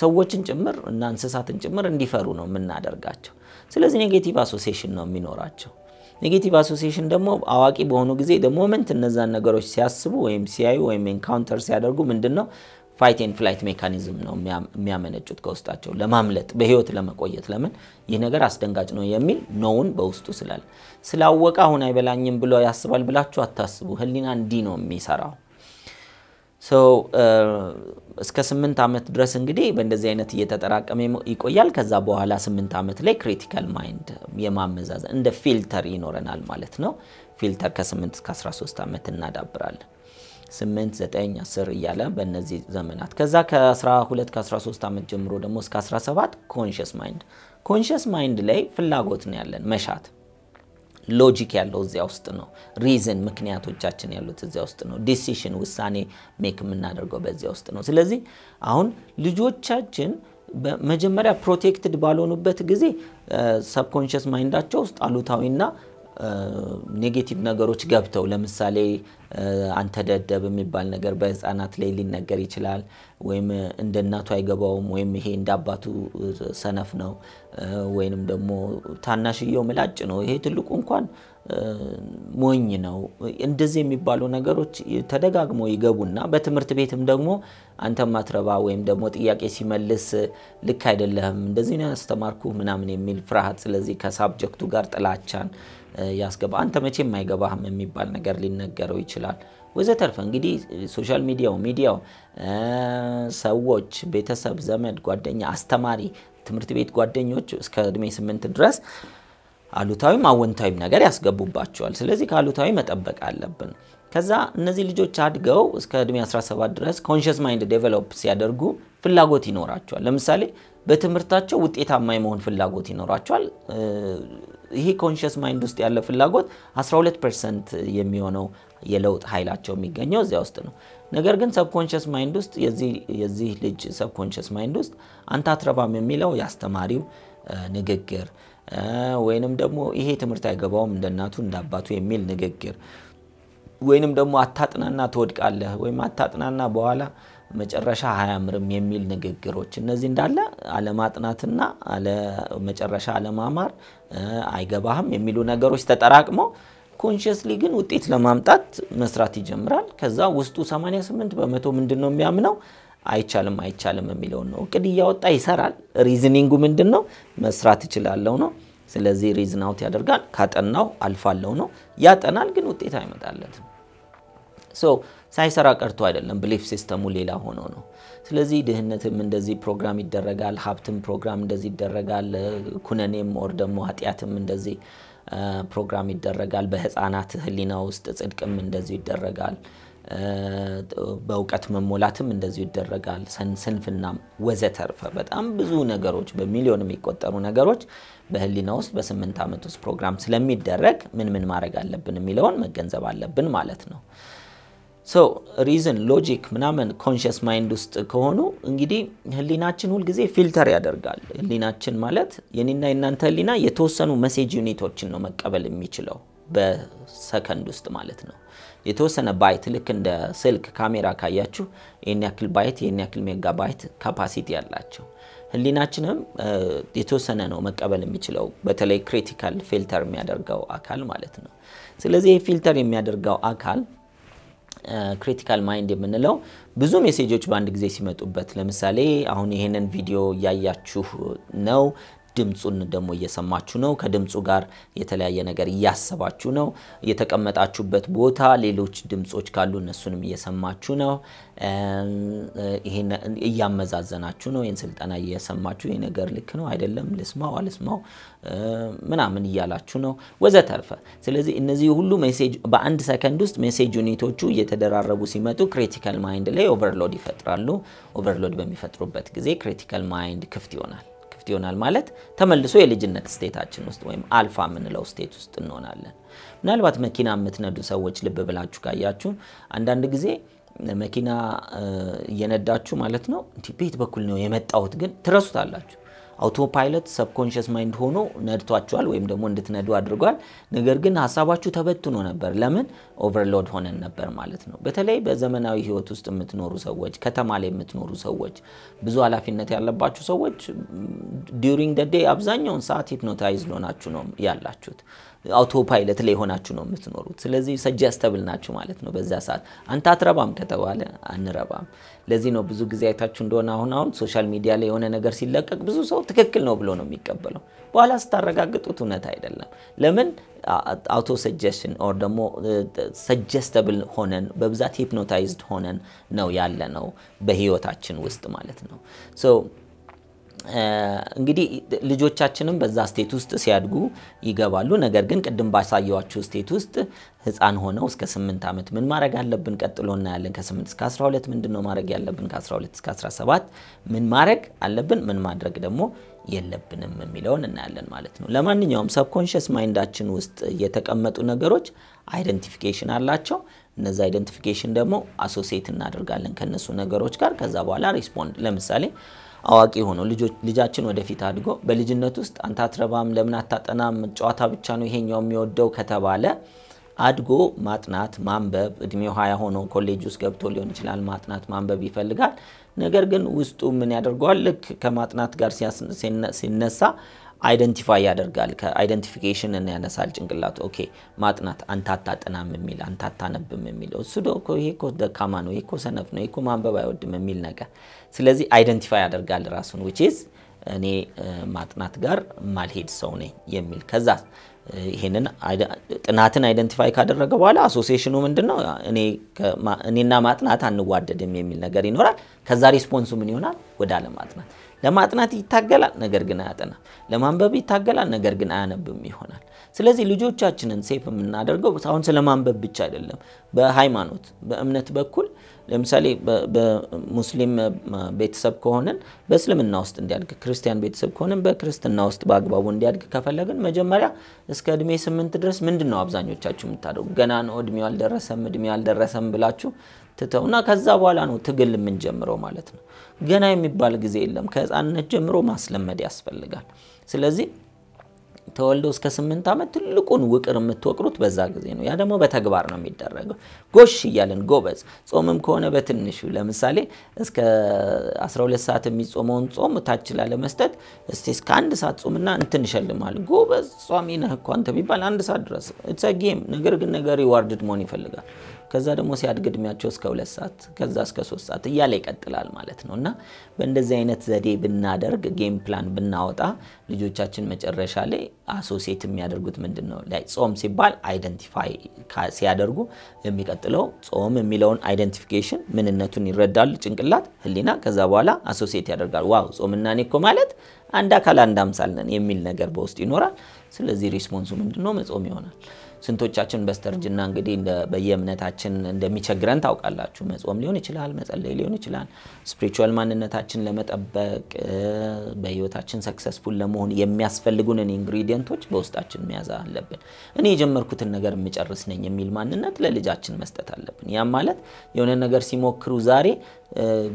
ሰዎችን ጭምር እና እንስሳትን ጭምር እንዲፈሩ ነው የምናደርጋቸው። ስለዚህ ኔጌቲቭ አሶሲሽን ነው የሚኖራቸው። ኔጌቲቭ አሶሲሽን ደግሞ አዋቂ በሆኑ ጊዜ ደግሞ ሞመንት እነዛን ነገሮች ሲያስቡ ወይም ሲያዩ ወይም ኤንካውንተር ሲያደርጉ ምንድን ነው ፋይት ን ፍላይት ሜካኒዝም ነው የሚያመነጩት ከውስጣቸው ለማምለጥ በህይወት ለመቆየት። ለምን ይህ ነገር አስደንጋጭ ነው የሚል ነውን በውስጡ ስላለ ስላወቀ አሁን አይበላኝም ብሎ ያስባል ብላችሁ አታስቡ። ህሊና እንዲህ ነው የሚሰራው። እስከ ስምንት ዓመት ድረስ እንግዲህ በእንደዚህ አይነት እየተጠራቀመ ይቆያል። ከዛ በኋላ ስምንት ዓመት ላይ ክሪቲካል ማይንድ የማመዛዘን እንደ ፊልተር ይኖረናል ማለት ነው። ፊልተር ከ8 እስከ 13 ዓመት እናዳብራለን። 8 9 10 እያለ በእነዚህ ዘመናት ከዛ ከ12 ከ13 ዓመት ጀምሮ ደግሞ እስከ 17 ኮንሽስ ማይንድ ኮንሽስ ማይንድ ላይ ፍላጎት ነው ያለን መሻት ሎጂክ ያለው እዚያ ውስጥ ነው። ሪዝን ምክንያቶቻችን ያሉት እዚያ ውስጥ ነው። ዲሲሽን ውሳኔ ሜክ የምናደርገው በዚያ ውስጥ ነው። ስለዚህ አሁን ልጆቻችን በመጀመሪያ ፕሮቴክትድ ባልሆኑበት ጊዜ ሰብኮንሽስ uh, ማይንዳቸው ውስጥ አሉታዊና ኔጌቲቭ ነገሮች ገብተው ለምሳሌ አንተ ደደብ የሚባል ነገር በህፃናት ላይ ሊነገር ይችላል። ወይም እንደ እናቱ አይገባውም፣ ወይም ይሄ እንደ አባቱ ሰነፍ ነው፣ ወይንም ደግሞ ታናሽየው ምላጭ ነው፣ ይሄ ትልቁ እንኳን ሞኝ ነው። እንደዚህ የሚባሉ ነገሮች ተደጋግሞ ይገቡና በትምህርት ቤትም ደግሞ አንተ ማትረባ ወይም ደግሞ ጥያቄ ሲመልስ ልክ አይደለህም፣ እንደዚህ ነው ያስተማርኩ ምናምን የሚል ፍርሃት፣ ስለዚህ ከሳብጀክቱ ጋር ጥላቻን ያስገባ አንተ መቼም አይገባህም የሚባል ነገር ሊነገረው ይችላል ወዘተርፈ እንግዲህ ሶሻል ሚዲያው ሚዲያው ሰዎች ቤተሰብ ዘመድ ጓደኛ አስተማሪ ትምህርት ቤት ጓደኞች እስከ እድሜ ስምንት ድረስ አሉታዊም አወንታዊም ነገር ያስገቡባቸዋል ስለዚህ ከአሉታዊ መጠበቅ አለብን ከዛ እነዚህ ልጆች አድገው እስከ እድሜ 17 ድረስ ኮንሽስ ማይንድ ዴቨሎፕ ሲያደርጉ ፍላጎት ይኖራቸዋል ለምሳሌ በትምህርታቸው ውጤታማ የመሆን ፍላጎት ይኖራቸዋል ይሄ ኮንሽስ ማይንድ ውስጥ ያለ ፍላጎት 12 ፐርሰንት የሚሆነው የለውጥ ኃይላቸው የሚገኘው እዚያ ውስጥ ነው። ነገር ግን ሰብኮንሽስ ማይንድ ውስጥ የዚህ ልጅ ሰብኮንሽስ ማይንድ ውስጥ አንተ አትረባም የሚለው የአስተማሪው ንግግር ወይንም ደግሞ ይሄ ትምህርት አይገባውም እንደ እናቱ እንደ አባቱ የሚል ንግግር ወይንም ደግሞ አታጥናና ትወድቃለህ ወይም አታጥናና በኋላ መጨረሻ አያምርም የሚል ንግግሮች፣ እነዚህ እንዳለ አለማጥናትና መጨረሻ አለማማር፣ አይገባህም የሚሉ ነገሮች ተጠራቅመው ኮንሽስሊ ግን ውጤት ለማምጣት መስራት ይጀምራል። ከዛ ውስጡ 88 በመቶ ምንድን ነው የሚያምነው? አይቻልም አይቻልም የሚለውን ነው። እቅድ እያወጣ ይሰራል። ሪዝኒንጉ ምንድን ነው? መስራት እችላለሁ ነው። ስለዚህ ሪዝን አውት ያደርጋል። ካጠናው አልፋለሁ ነው። ያጠናል፣ ግን ውጤት አይመጣለትም። ሳይሰራ ቀርቶ አይደለም፣ ብሊፍ ሲስተሙ ሌላ ሆኖ ነው። ስለዚህ ድህነትም እንደዚህ ፕሮግራም ይደረጋል፣ ሀብትም ፕሮግራም እንደዚህ ይደረጋል፣ ኩነኔም ኦር ደግሞ ኃጢአትም እንደዚህ ፕሮግራም ይደረጋል። በህፃናት ህሊና ውስጥ ጽድቅም እንደዚሁ ይደረጋል። በእውቀት መሞላትም እንደዚሁ ይደረጋል። ስንፍናም ወዘተርፈ በጣም ብዙ ነገሮች፣ በሚሊዮን የሚቆጠሩ ነገሮች በህሊና ውስጥ በስምንት ዓመት ውስጥ ፕሮግራም ስለሚደረግ ምን ምን ማድረግ አለብን የሚለውን መገንዘብ አለብን ማለት ነው። ሰው ሪዝን ሎጂክ ምናምን ኮንሽስ ማይንድ ውስጥ ከሆኑ እንግዲህ ህሊናችን ሁልጊዜ ፊልተር ያደርጋል። ህሊናችን ማለት የኔና የእናንተ ህሊና የተወሰኑ መሴጅ ዩኒቶችን ነው መቀበል የሚችለው በሰከንድ ውስጥ ማለት ነው። የተወሰነ ባይት ልክ እንደ ስልክ ካሜራ ካያችሁ ይህን ያክል ባይት ይህን ያክል ሜጋ ባይት ካፓሲቲ ያላቸው ህሊናችንም የተወሰነ ነው መቀበል የሚችለው በተለይ ክሪቲካል ፊልተር የሚያደርገው አካል ማለት ነው። ስለዚህ ፊልተር የሚያደርገው አካል ክሪቲካል ማይንድ የምንለው ብዙ ሜሴጆች በአንድ ጊዜ ሲመጡበት፣ ለምሳሌ አሁን ይሄንን ቪዲዮ እያያችሁ ነው፣ ድምፁን ደግሞ እየሰማችሁ ነው። ከድምፁ ጋር የተለያየ ነገር እያሰባችሁ ነው። የተቀመጣችሁበት ቦታ ሌሎች ድምፆች ካሉ እነሱንም እየሰማችሁ ነው። ይሄን እያመዛዘናችሁ ነው። ይህን ስልጠና እየሰማችሁ ይህ ነገር ልክ ነው አይደለም፣ ልስማው አልስማው ምናምን እያላችሁ ነው ወዘተርፈ። ስለዚህ እነዚህ ሁሉ ሜሴጅ በአንድ ሰከንድ ውስጥ ሜሴጅ ዩኒቶቹ እየተደራረቡ ሲመጡ ክሪቲካል ማይንድ ላይ ኦቨርሎድ ይፈጥራሉ። ኦቨርሎድ በሚፈጥሩበት ጊዜ ክሪቲካል ማይንድ ክፍት ይሆናል። አፌክት ይሆናል ማለት ተመልሶ የልጅነት ስቴታችን ውስጥ ወይም አልፋ የምንለው ስቴት ውስጥ እንሆናለን። ምናልባት መኪና የምትነዱ ሰዎች ልብ ብላችሁ ካያችሁ አንዳንድ ጊዜ መኪና እየነዳችሁ ማለት ነው ቤት በኩል ነው የመጣሁት ግን ትረሱታላችሁ። አውቶፓይለት ሰብኮንሽስ ማይንድ ሆኖ ነድቷችኋል ወይም ደግሞ እንድትነዱ አድርጓል። ነገር ግን ሀሳባችሁ ተበትኖ ነበር። ለምን ኦቨርሎድ ሆነን ነበር ማለት ነው። በተለይ በዘመናዊ ህይወት ውስጥ የምትኖሩ ሰዎች፣ ከተማ ላይ የምትኖሩ ሰዎች፣ ብዙ ኃላፊነት ያለባችሁ ሰዎች ዲሪንግ ደ አብዛኛውን ሰዓት ሂፕኖታይዝ ሎናችሁ ነው ያላችሁት። አውቶ ፓይለት ላይ ሆናችሁ ነው የምትኖሩት። ስለዚህ ሰጀስተብል ናችሁ ማለት ነው። በዛ ሰዓት አንተ አትረባም ከተባለ አንረባም። ለዚህ ነው ብዙ ጊዜ አይታችሁ እንደሆነ አሁን አሁን ሶሻል ሚዲያ ላይ የሆነ ነገር ሲለቀቅ ብዙ ሰው ትክክል ነው ብሎ ነው የሚቀበለው። በኋላ ስታረጋግጡት እውነት አይደለም። ለምን አውቶ ሰጀሽን ኦር ደግሞ ሰጀስተብል ሆነን በብዛት ሂፕኖታይዝድ ሆነን ነው ያለ ነው በህይወታችን ውስጥ ማለት ነው። እንግዲህ ልጆቻችንም በዛ ስቴት ውስጥ ሲያድጉ ይገባሉ። ነገር ግን ቅድም ባሳየዋችሁ ስቴት ውስጥ ህፃን ሆነው እስከ 8 ዓመት ምን ማድረግ አለብን? ቀጥሎ እናያለን። ከ8 እስከ 12 ምንድን ነው ማድረግ ያለብን? ከ12 እስከ 17 ምን ማድረግ አለብን? ምን ማድረግ ደግሞ የለብንም የሚለውን እናያለን ማለት ነው። ለማንኛውም ሰብኮንሽስ ማይንዳችን ውስጥ የተቀመጡ ነገሮች አይደንቲፊኬሽን አላቸው። እነዚ አይደንቲፊኬሽን ደግሞ አሶሴት እናደርጋለን ከነሱ ነገሮች ጋር ከዛ በኋላ ሪስፖንድ ለምሳሌ አዋቂ ሆኖ ልጃችን ወደፊት አድጎ በልጅነት ውስጥ አንተ አትረባም፣ ለምን አታጠናም፣ ጨዋታ ብቻ ነው ይሄኛው የሚወደው ከተባለ አድጎ ማጥናት ማንበብ፣ እድሜው ሀያ ሆኖ ኮሌጅ ውስጥ ገብቶ ሊሆን ይችላል ማጥናት ማንበብ ይፈልጋል። ነገር ግን ውስጡ ምን ያደርገዋል? ልክ ከማጥናት ጋር ሲነሳ አይደንቲፋይ ያደርጋል። ከአይደንቲፊኬሽን እና ያነሳል ጭንቅላቱ። ኦኬ ማጥናት አንተ አታጠናም የሚል አንተ አታነብም የሚል እሱ እኮ ይሄ እኮ ደካማ ነው፣ ይሄ እኮ ሰነፍ ነው፣ ይሄ እኮ ማንበብ አይወድም የሚል ነገር። ስለዚህ አይደንቲፋይ ያደርጋል ራሱን ዊች ኢዝ እኔ ማጥናት ጋር ማልሄድ ሰው ነኝ የሚል ከዛ ይሄንን ጥናትን አይደንቲፋይ ካደረገ በኋላ አሶሲሽኑ ምንድን ነው? እኔና ማጥናት አንዋደድም የሚል ነገር ይኖራል። ከዛ ሪስፖንሱ ምን ይሆናል? ወደ አለማጥናት ለማጥናት ይታገላል፣ ነገር ግን አያጠናም። ለማንበብ ይታገላል፣ ነገር ግን አያነብም ይሆናል። ስለዚህ ልጆቻችንን ሴፍ የምናደርገው አሁን ስለ ማንበብ ብቻ አይደለም። በሃይማኖት በእምነት በኩል ለምሳሌ በሙስሊም ቤተሰብ ከሆንን በእስልምና ውስጥ እንዲያድግ፣ ክርስቲያን ቤተሰብ ከሆንን በክርስትና ውስጥ በአግባቡ እንዲያድግ ከፈለግን መጀመሪያ እስከ እድሜ ስምንት ድረስ ምንድን ነው አብዛኞቻችሁ የምታደርጉ? ገና ነው እድሜው አልደረሰም፣ እድሜ አልደረሰም ብላችሁ ትተውና ከዛ በኋላ ነው ትግል የምንጀምረው ማለት ነው። ገና የሚባል ጊዜ የለም። ከህፃንነት ጀምሮ ማስለመድ ያስፈልጋል። ስለዚህ ተወልዶ እስከ ስምንት ዓመት ትልቁን ውቅር የምትወቅሩት በዛ ጊዜ ነው። ያ ደግሞ በተግባር ነው የሚደረገው። ጎሽ እያለን ጎበዝ። ጾምም ከሆነ በትንሹ ለምሳሌ እስከ 12 ሰዓት የሚጾመውን ጾም ታች ላለመስጠት እስቲ እስከ አንድ ሰዓት ጾምና እንትን ይሸልማል። ጎበዝ ጾሚ ነህ እኮ አንተ ቢባል አንድ ሰዓት ድረስ ጌም። ነገር ግን ነገር ሪዋርድድ መሆን ይፈልጋል። ከዛ ደግሞ ሲያድግ እድሜያቸው እስከ ሁለት ሰዓት ከዛ እስከ ሶስት ሰዓት እያለ ይቀጥላል ማለት ነው እና በእንደዚህ አይነት ዘዴ ብናደርግ ጌም ፕላን ብናወጣ ልጆቻችን መጨረሻ ላይ አሶሴት የሚያደርጉት ምንድን ነው ላይ ጾም ሲባል አይደንቲፋይ ሲያደርጉ የሚቀጥለው ጾም የሚለውን አይደንቲፊኬሽን ምንነቱን ይረዳሉ ጭንቅላት ህሊና ከዛ በኋላ አሶሴት ያደርጋል ዋው ጾምና እኔ እኮ ማለት አንድ አካል አንድ አምሳል ነን የሚል ነገር በውስጥ ይኖራል ስለዚህ ሪስፖንሱ ምንድን ነው መጾም ይሆናል ስንቶቻችን በስተርጅና እንግዲህ በየእምነታችን እንደሚቸግረን ታውቃላችሁ። መጾም ሊሆን ይችላል፣ መጸለይ ሊሆን ይችላል። ስፒሪቹዋል ማንነታችን ለመጠበቅ በህይወታችን ሰክሰስፉል ለመሆን የሚያስፈልጉንን ኢንግሪዲየንቶች በውስጣችን መያዝ አለብን። እኔ የጀመርኩትን ነገር የምጨርስ ነኝ የሚል ማንነት ለልጃችን መስጠት አለብን። ያም ማለት የሆነ ነገር ሲሞክሩ ዛሬ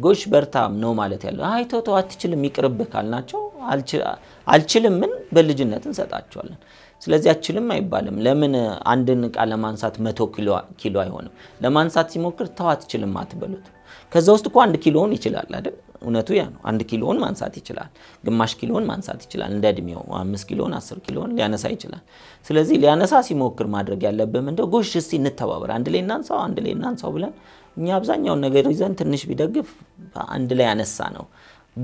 ጎሽ በርታም ነው ማለት ያለው። አይቶቶ አትችልም ይቅርብህ ካልናቸው አልችልምን በልጅነት እንሰጣቸዋለን። ስለዚህ አችልም አይባልም። ለምን አንድን ዕቃ ለማንሳት መቶ ኪሎ አይሆንም? ለማንሳት ሲሞክር ተው አትችልም አትበሉት። ከዛ ውስጥ እኮ አንድ ኪሎውን ይችላል አይደል? እውነቱ ያ ነው። አንድ ኪሎውን ማንሳት ይችላል፣ ግማሽ ኪሎውን ማንሳት ይችላል። እንደ እድሜው አምስት ኪሎን አስር ኪሎን ሊያነሳ ይችላል። ስለዚህ ሊያነሳ ሲሞክር ማድረግ ያለብን ምንድነው? ጎሽ እስቲ እንተባበር፣ አንድ ላይ እናንሳው፣ አንድ ላይ እናንሳው ብለን እኛ አብዛኛውን ነገር ይዘን ትንሽ ቢደግፍ አንድ ላይ ያነሳ ነው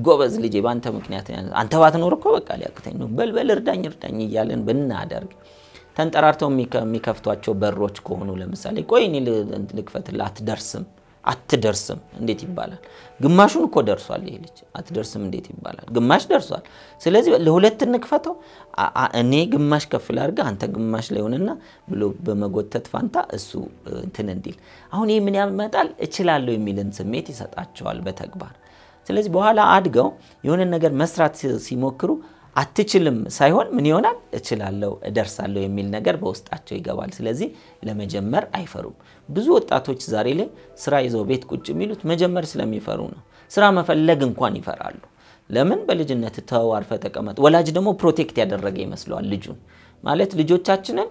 ጎበዝ ልጄ በአንተ ምክንያት አንተ ባትኖር እኮ በቃ ሊያቅተኝ ነው፣ በልበል እርዳኝ እርዳኝ እያለን ብናደርግ ተንጠራርተው የሚከፍቷቸው በሮች ከሆኑ ለምሳሌ ቆይ እኔ ልክፈትልህ፣ አትደርስም አትደርስም እንዴት ይባላል? ግማሹን እኮ ደርሷል ይሄ ልጅ አትደርስም እንዴት ይባላል? ግማሽ ደርሷል። ስለዚህ ለሁለት እንክፈተው፣ እኔ ግማሽ ከፍ ላድርግ፣ አንተ ግማሽ ላይ ብሎ በመጎተት ፋንታ እሱ እንትን እንዲል አሁን ይህ ምን ያመጣል? እችላለሁ የሚልን ስሜት ይሰጣቸዋል በተግባር ስለዚህ በኋላ አድገው የሆነን ነገር መስራት ሲሞክሩ አትችልም ሳይሆን ምን ይሆናል እችላለሁ፣ እደርሳለሁ የሚል ነገር በውስጣቸው ይገባል። ስለዚህ ለመጀመር አይፈሩም። ብዙ ወጣቶች ዛሬ ላይ ስራ ይዘው ቤት ቁጭ የሚሉት መጀመር ስለሚፈሩ ነው። ስራ መፈለግ እንኳን ይፈራሉ። ለምን? በልጅነት ተው፣ አርፈ ተቀመጥ። ወላጅ ደግሞ ፕሮቴክት ያደረገ ይመስለዋል ልጁን። ማለት ልጆቻችንን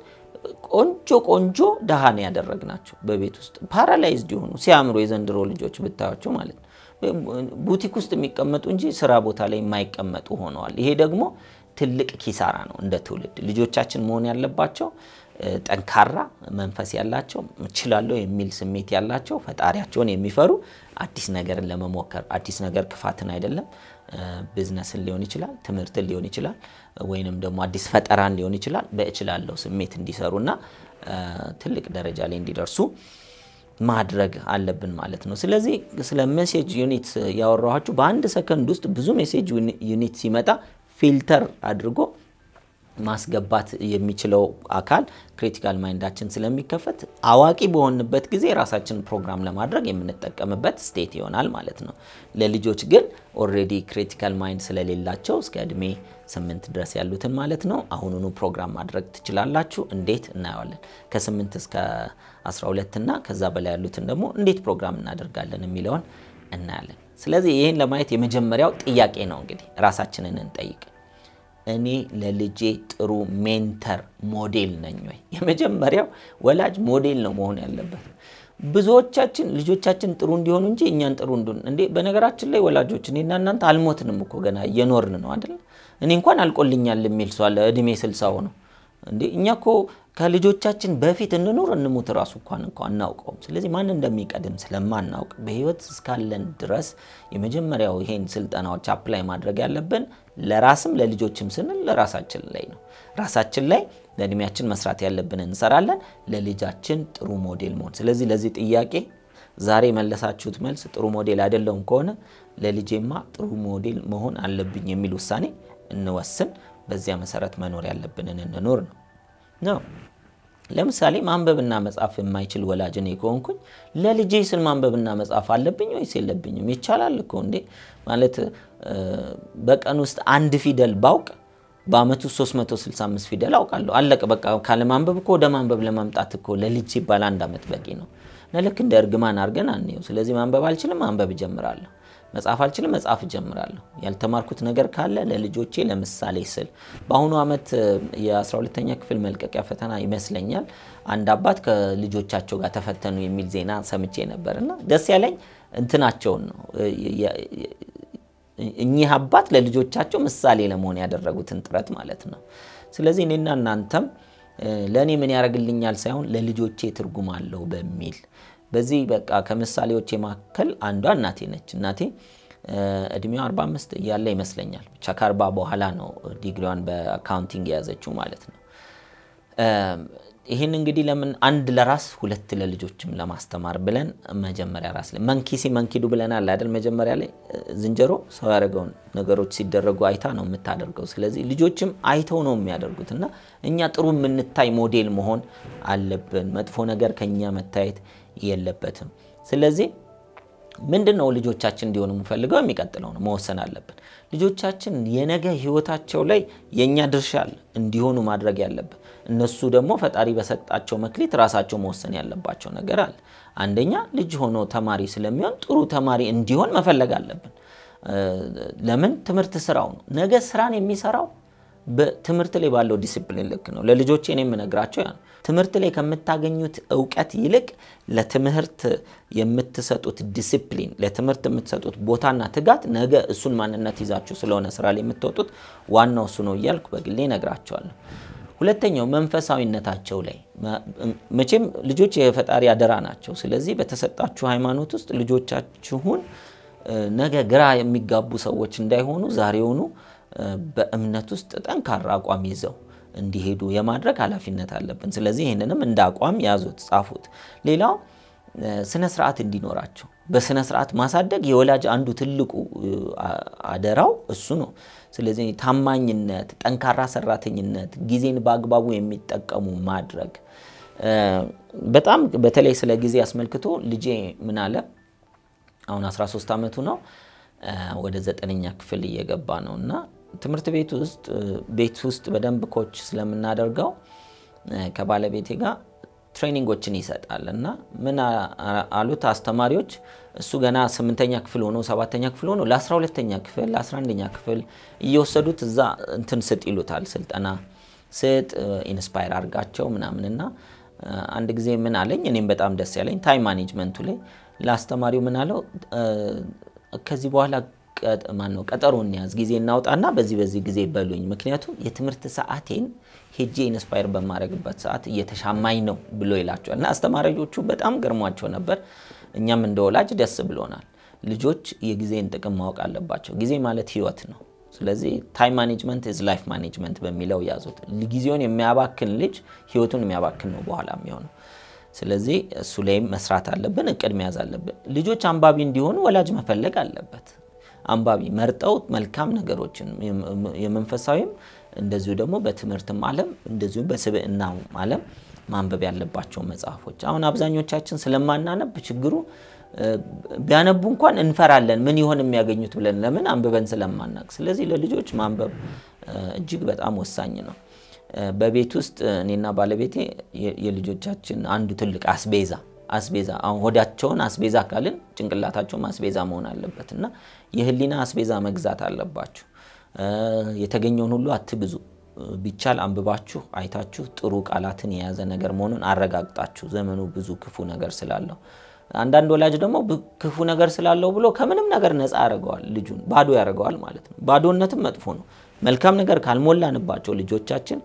ቆንጆ ቆንጆ ደሃ ነው ያደረግናቸው። በቤት ውስጥ ፓራላይዝድ የሆኑ ሲያምሩ የዘንድሮ ልጆች ብታያቸው ማለት ነው። ቡቲክ ውስጥ የሚቀመጡ እንጂ ስራ ቦታ ላይ የማይቀመጡ ሆነዋል። ይሄ ደግሞ ትልቅ ኪሳራ ነው። እንደ ትውልድ ልጆቻችን መሆን ያለባቸው ጠንካራ መንፈስ ያላቸው እችላለሁ የሚል ስሜት ያላቸው ፈጣሪያቸውን የሚፈሩ አዲስ ነገርን ለመሞከር አዲስ ነገር ክፋትን አይደለም። ቢዝነስን ሊሆን ይችላል፣ ትምህርትን ሊሆን ይችላል፣ ወይንም ደግሞ አዲስ ፈጠራን ሊሆን ይችላል። በእችላለሁ ስሜት እንዲሰሩና ትልቅ ደረጃ ላይ እንዲደርሱ ማድረግ አለብን ማለት ነው። ስለዚህ ስለ ሜሴጅ ዩኒት ያወራኋችሁ በአንድ ሰከንድ ውስጥ ብዙ ሜሴጅ ዩኒት ሲመጣ ፊልተር አድርጎ ማስገባት የሚችለው አካል ክሪቲካል ማይንዳችን ስለሚከፈት አዋቂ በሆንበት ጊዜ ራሳችን ፕሮግራም ለማድረግ የምንጠቀምበት ስቴት ይሆናል ማለት ነው። ለልጆች ግን ኦልሬዲ ክሪቲካል ማይንድ ስለሌላቸው እስከ እድሜ ስምንት ድረስ ያሉትን ማለት ነው አሁኑኑ ፕሮግራም ማድረግ ትችላላችሁ። እንዴት እናየዋለን። ከስምንት እስከ 12 እና ከዛ በላይ ያሉትን ደግሞ እንዴት ፕሮግራም እናደርጋለን የሚለውን እናያለን። ስለዚህ ይህን ለማየት የመጀመሪያው ጥያቄ ነው እንግዲህ ራሳችንን እንጠይቅ። እኔ ለልጄ ጥሩ ሜንተር ሞዴል ነኝ ወይ? የመጀመሪያው ወላጅ ሞዴል ነው መሆን ያለበት። ብዙዎቻችን ልጆቻችን ጥሩ እንዲሆኑ እንጂ እኛን ጥሩ እንዱን እንዴ። በነገራችን ላይ ወላጆች እኔና እናንተ አልሞትንም እኮ ገና እየኖርን ነው አይደል? እኔ እንኳን አልቆልኛል የሚል ሰው አለ እድሜ ስልሳ ሆኖ እንዴ። እኛ እኮ ከልጆቻችን በፊት እንኖር እንሙት እራሱ እንኳን እንኳ አናውቀውም። ስለዚህ ማን እንደሚቀድም ስለማናውቅ በህይወት እስካለን ድረስ የመጀመሪያው ይሄን ስልጠናዎች አፕላይ ማድረግ ያለብን ለራስም ለልጆችም ስንል ለራሳችን ላይ ነው። ራሳችን ላይ ለእድሜያችን መስራት ያለብን እንሰራለን፣ ለልጃችን ጥሩ ሞዴል መሆን። ስለዚህ ለዚህ ጥያቄ ዛሬ መለሳችሁት መልስ ጥሩ ሞዴል አይደለውም ከሆነ ለልጄማ ጥሩ ሞዴል መሆን አለብኝ የሚል ውሳኔ እንወስን። በዚያ መሰረት መኖር ያለብንን እንኖር ነው። ነው። ለምሳሌ ማንበብና መጻፍ የማይችል ወላጅ እኔ ከሆንኩኝ ለልጄ ስል ማንበብና መጻፍ አለብኝ ወይስ የለብኝም? ይቻላል እኮ እንዴ! ማለት በቀን ውስጥ አንድ ፊደል ባውቅ በአመቱ 365 ፊደል አውቃለሁ። አለቀ በቃ። ካለማንበብ እኮ ወደ ማንበብ ለማምጣት እኮ ለልጅ ሲባል አንድ አመት በቂ ነው። ልክ እንደ እርግማን አድርገን አንየው። ስለዚህ ማንበብ አልችልም፣ ማንበብ እጀምራለሁ። መጽሐፍ አልችልም፣ መጽሐፍ እጀምራለሁ። ያልተማርኩት ነገር ካለ ለልጆቼ ለምሳሌ ስል በአሁኑ ዓመት የ12ተኛ ክፍል መልቀቂያ ፈተና ይመስለኛል አንድ አባት ከልጆቻቸው ጋር ተፈተኑ የሚል ዜና ሰምቼ ነበር እና ደስ ያለኝ እንትናቸውን ነው እኚህ አባት ለልጆቻቸው ምሳሌ ለመሆን ያደረጉትን ጥረት ማለት ነው። ስለዚህ እኔና እናንተም ለእኔ ምን ያደረግልኛል ሳይሆን ለልጆቼ ትርጉም አለው በሚል በዚህ በቃ ከምሳሌዎች መካከል አንዷ እናቴ ነች። እናቴ እድሜዋ 45 እያለ ይመስለኛል ብቻ ከአርባ በኋላ ነው ዲግሪዋን በአካውንቲንግ የያዘችው ማለት ነው። ይህን እንግዲህ ለምን አንድ ለራስ ሁለት ለልጆችም ለማስተማር ብለን መጀመሪያ ራስ ላይ መንኪሲ መንኪዱ ብለናል አይደል? መጀመሪያ ላይ ዝንጀሮ ሰው ያደረገውን ነገሮች ሲደረጉ አይታ ነው የምታደርገው። ስለዚህ ልጆችም አይተው ነው የሚያደርጉት እና እኛ ጥሩ የምንታይ ሞዴል መሆን አለብን። መጥፎ ነገር ከኛ መታየት የለበትም። ስለዚህ ምንድን ነው ልጆቻችን እንዲሆኑ የምፈልገው የሚቀጥለው ነው መወሰን አለብን። ልጆቻችን የነገ ህይወታቸው ላይ የእኛ ድርሻ እንዲሆኑ ማድረግ ያለብን። እነሱ ደግሞ ፈጣሪ በሰጣቸው መክሊት ራሳቸው መወሰን ያለባቸው ነገር አለ። አንደኛ ልጅ ሆኖ ተማሪ ስለሚሆን ጥሩ ተማሪ እንዲሆን መፈለግ አለብን። ለምን ትምህርት ስራው ነው። ነገ ስራን የሚሰራው በትምህርት ላይ ባለው ዲስፕሊን ልክ ነው። ለልጆቼ እኔ የምነግራቸው ያ ነው። ትምህርት ላይ ከምታገኙት እውቀት ይልቅ ለትምህርት የምትሰጡት ዲሲፕሊን፣ ለትምህርት የምትሰጡት ቦታና ትጋት ነገ እሱን ማንነት ይዛችሁ ስለሆነ ስራ ላይ የምትወጡት ዋናው እሱ ነው እያልኩ በግሌ እነግራቸዋለሁ። ሁለተኛው መንፈሳዊነታቸው ላይ መቼም ልጆች የፈጣሪ አደራ ናቸው። ስለዚህ በተሰጣችሁ ሃይማኖት ውስጥ ልጆቻችሁን ነገ ግራ የሚጋቡ ሰዎች እንዳይሆኑ ዛሬውኑ በእምነት ውስጥ ጠንካራ አቋም ይዘው እንዲሄዱ የማድረግ ኃላፊነት አለብን። ስለዚህ ይህንንም እንደ አቋም ያዙት፣ ጻፉት። ሌላው ስነ ስርዓት እንዲኖራቸው በስነ ስርዓት ማሳደግ የወላጅ አንዱ ትልቁ አደራው እሱ ነው። ስለዚህ ታማኝነት፣ ጠንካራ ሰራተኝነት፣ ጊዜን በአግባቡ የሚጠቀሙ ማድረግ በጣም በተለይ ስለ ጊዜ አስመልክቶ ልጄ ምን አለ አሁን 13 ዓመቱ ነው ወደ ዘጠነኛ ክፍል እየገባ ነው እና ትምህርት ቤት ውስጥ ቤት ውስጥ በደንብ ኮች ስለምናደርገው ከባለቤቴ ጋር ትሬኒንጎችን ይሰጣል እና ምን አሉት አስተማሪዎች፣ እሱ ገና ስምንተኛ ክፍል ሆኖ ሰባተኛ ክፍል ሆኖ ለአስራ ሁለተኛ ክፍል ለአስራ አንደኛ ክፍል እየወሰዱት እዛ እንትን ስጥ ይሉታል። ስልጠና ስጥ፣ ኢንስፓየር አድርጋቸው ምናምንና አንድ ጊዜ ምን አለኝ፣ እኔም በጣም ደስ ያለኝ ታይም ማኔጅመንቱ ላይ ለአስተማሪው ምን አለው ከዚህ በኋላ ማን ነው ቀጠሮ እንያዝ ጊዜ እናውጣና በዚህ በዚህ ጊዜ በሉኝ፣ ምክንያቱም የትምህርት ሰዓቴን ሄጄ ኢንስፓየር በማድረግበት ሰዓት እየተሻማኝ ነው ብሎ ይላቸዋል። እና አስተማሪዎቹ በጣም ገርሟቸው ነበር። እኛም እንደ ወላጅ ደስ ብሎናል። ልጆች የጊዜን ጥቅም ማወቅ አለባቸው። ጊዜ ማለት ህይወት ነው። ስለዚህ ታይም ማኔጅመንት ኢዝ ላይፍ ማኔጅመንት በሚለው ያዙት። ጊዜውን የሚያባክን ልጅ ህይወቱን የሚያባክን ነው በኋላ የሚሆነው። ስለዚህ እሱ ላይም መስራት አለብን፣ እቅድ መያዝ አለብን። ልጆች አንባቢ እንዲሆኑ ወላጅ መፈለግ አለበት። አንባቢ መርጠው መልካም ነገሮችን የመንፈሳዊም እንደዚሁ ደግሞ በትምህርትም ዓለም እንደዚሁም በስብዕናው ዓለም ማንበብ ያለባቸው መጽሐፎች። አሁን አብዛኞቻችን ስለማናነብ ችግሩ ቢያነቡ እንኳን እንፈራለን፣ ምን ይሆን የሚያገኙት ብለን ለምን አንብበን ስለማናቅ። ስለዚህ ለልጆች ማንበብ እጅግ በጣም ወሳኝ ነው። በቤት ውስጥ እኔና ባለቤቴ የልጆቻችን አንዱ ትልቅ አስቤዛ አስቤዛ አሁን ሆዳቸውን አስቤዛ ካልን ጭንቅላታቸውም አስቤዛ መሆን አለበት እና የህሊና አስቤዛ መግዛት አለባችሁ። የተገኘውን ሁሉ አትግዙ። ቢቻል አንብባችሁ አይታችሁ ጥሩ ቃላትን የያዘ ነገር መሆኑን አረጋግጣችሁ ዘመኑ ብዙ ክፉ ነገር ስላለው አንዳንድ ወላጅ ደግሞ ክፉ ነገር ስላለው ብሎ ከምንም ነገር ነፃ ያደርገዋል፣ ልጁን ባዶ ያደርገዋል ማለት ነው። ባዶነትም መጥፎ ነው። መልካም ነገር ካልሞላንባቸው ልጆቻችን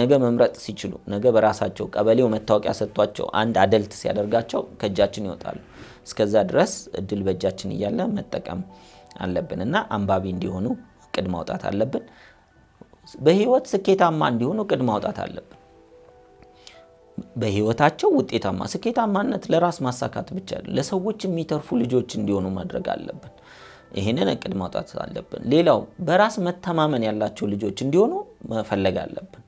ነገ መምረጥ ሲችሉ ነገ በራሳቸው ቀበሌው መታወቂያ ሰጥቷቸው አንድ አደልት ሲያደርጋቸው ከእጃችን ይወጣሉ። እስከዛ ድረስ እድል በእጃችን እያለ መጠቀም አለብን እና አንባቢ እንዲሆኑ እቅድ ማውጣት አለብን። በህይወት ስኬታማ እንዲሆኑ እቅድ ማውጣት አለብን። በህይወታቸው ውጤታማ ስኬታማነት ለራስ ማሳካት ብቻ ለሰዎች የሚተርፉ ልጆች እንዲሆኑ ማድረግ አለብን። ይህንን እቅድ ማውጣት አለብን። ሌላው በራስ መተማመን ያላቸው ልጆች እንዲሆኑ መፈለግ አለብን።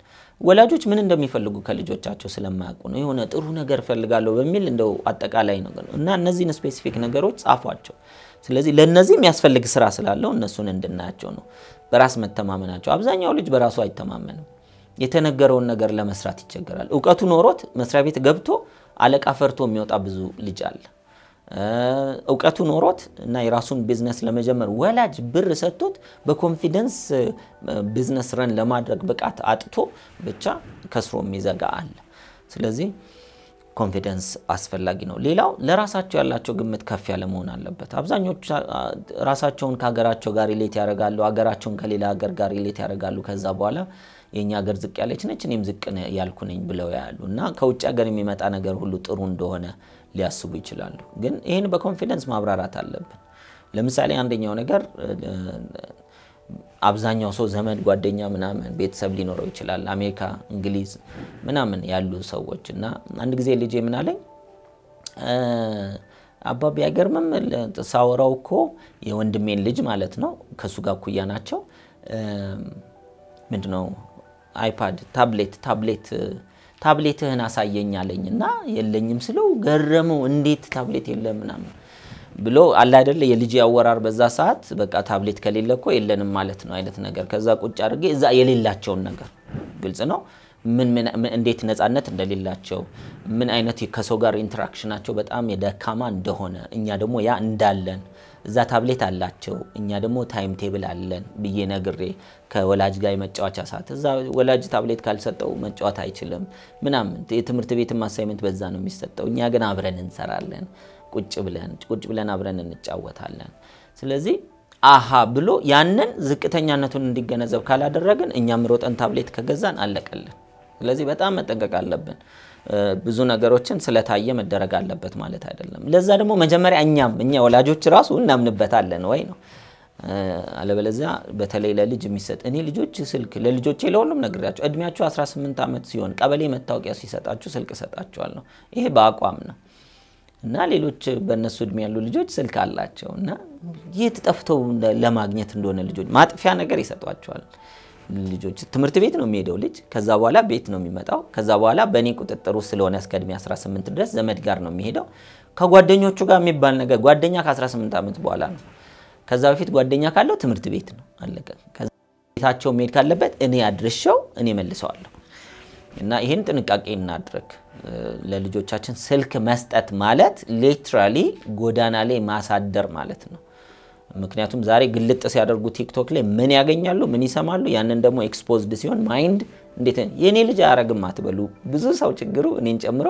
ወላጆች ምን እንደሚፈልጉ ከልጆቻቸው ስለማያውቁ ነው። የሆነ ጥሩ ነገር እፈልጋለሁ በሚል እንደው አጠቃላይ ነገር ነው እና እነዚህን ስፔሲፊክ ነገሮች ጻፏቸው። ስለዚህ ለእነዚህ የሚያስፈልግ ስራ ስላለው እነሱን እንድናያቸው ነው። በራስ መተማመናቸው አብዛኛው ልጅ በራሱ አይተማመንም። የተነገረውን ነገር ለመስራት ይቸገራል። እውቀቱ ኖሮት መስሪያ ቤት ገብቶ አለቃ ፈርቶ የሚወጣ ብዙ ልጅ አለ። እውቀቱ ኖሮት እና የራሱን ቢዝነስ ለመጀመር ወላጅ ብር ሰጥቶት በኮንፊደንስ ቢዝነስ ረን ለማድረግ ብቃት አጥቶ ብቻ ከስሮ የሚዘጋ አለ። ስለዚህ ኮንፊደንስ አስፈላጊ ነው። ሌላው ለራሳቸው ያላቸው ግምት ከፍ ያለ መሆን አለበት። አብዛኞቹ ራሳቸውን ከሀገራቸው ጋር ሌት ያደርጋሉ፣ ሀገራቸውን ከሌላ ሀገር ጋር ሌት ያደርጋሉ። ከዛ በኋላ የእኛ ሀገር ዝቅ ያለች ነች እኔም ዝቅ ያልኩ ነኝ ብለው ያሉ እና ከውጭ ሀገር የሚመጣ ነገር ሁሉ ጥሩ እንደሆነ ሊያስቡ ይችላሉ። ግን ይህን በኮንፊደንስ ማብራራት አለብን። ለምሳሌ አንደኛው ነገር አብዛኛው ሰው ዘመድ፣ ጓደኛ ምናምን ቤተሰብ ሊኖረው ይችላል። አሜሪካ፣ እንግሊዝ ምናምን ያሉ ሰዎች እና አንድ ጊዜ ልጄ ምን አለኝ አባቢ ሳወራው እኮ የወንድሜን ልጅ ማለት ነው ከእሱ ጋር እኩያ ናቸው ምንድነው አይፓድ ታብሌት ታብሌት ታብሌትህን አሳየኝ አለኝ እና የለኝም ስለው ገረመው። እንዴት ታብሌት የለም ምናምን ብሎ አለ አይደለ የልጅ አወራር በዛ ሰዓት በቃ ታብሌት ከሌለ እኮ የለንም ማለት ነው አይነት ነገር። ከዛ ቁጭ አድርጌ እዛ የሌላቸውን ነገር ግልጽ ነው ምን እንዴት ነፃነት እንደሌላቸው ምን አይነት ከሰው ጋር ኢንተራክሽናቸው በጣም የደካማ እንደሆነ እኛ ደግሞ ያ እንዳለን እዛ ታብሌት አላቸው እኛ ደግሞ ታይም ቴብል አለን ብዬ ነግሬ ከወላጅ ጋር የመጫወቻ ሰዓት እዛ ወላጅ ታብሌት ካልሰጠው መጫወት አይችልም ምናምን። የትምህርት ቤትም አሳይመንት በዛ ነው የሚሰጠው። እኛ ግን አብረን እንሰራለን። ቁጭ ብለን ቁጭ ብለን አብረን እንጫወታለን። ስለዚህ አሃ ብሎ ያንን ዝቅተኛነቱን እንዲገነዘብ ካላደረግን እኛም ሮጠን ታብሌት ከገዛን አለቀልን። ስለዚህ በጣም መጠንቀቅ አለብን። ብዙ ነገሮችን ስለታየ መደረግ አለበት ማለት አይደለም። ለዛ ደግሞ መጀመሪያ እኛም እኛ ወላጆች ራሱ እናምንበታለን ወይ ነው። አለበለዚያ በተለይ ለልጅ የሚሰጥ እኔ ልጆች ስልክ ለልጆቼ ለሁሉም ነግሬያቸው እድሜያቸው 18 ዓመት ሲሆን ቀበሌ መታወቂያ ሲሰጣችሁ ስልክ እሰጣችኋለሁ። ይሄ በአቋም ነው። እና ሌሎች በእነሱ እድሜ ያሉ ልጆች ስልክ አላቸው እና የት ጠፍተው ለማግኘት እንደሆነ ልጆች ማጥፊያ ነገር ይሰጧቸዋል። ልጆች ትምህርት ቤት ነው የሚሄደው ልጅ፣ ከዛ በኋላ ቤት ነው የሚመጣው። ከዛ በኋላ በእኔ ቁጥጥሩ ስለሆነ እስከ እድሜ 18 ድረስ ዘመድ ጋር ነው የሚሄደው። ከጓደኞቹ ጋር የሚባል ነገር ጓደኛ ከ18 ዓመት በኋላ ነው። ከዛ በፊት ጓደኛ ካለው ትምህርት ቤት ነው አለቀ። ቤታቸው መሄድ ካለበት እኔ አድርሸው እኔ መልሰዋለሁ። እና ይህን ጥንቃቄ እናድረግ ለልጆቻችን ስልክ መስጠት ማለት ሊትራሊ ጎዳና ላይ ማሳደር ማለት ነው። ምክንያቱም ዛሬ ግልጥ ሲያደርጉ ቲክቶክ ላይ ምን ያገኛሉ? ምን ይሰማሉ? ያንን ደግሞ ኤክስፖዝድ ሲሆን ማይንድ እንዴት የኔ ልጅ አረግም አትበሉ። ብዙ ሰው ችግሩ እኔን ጨምሮ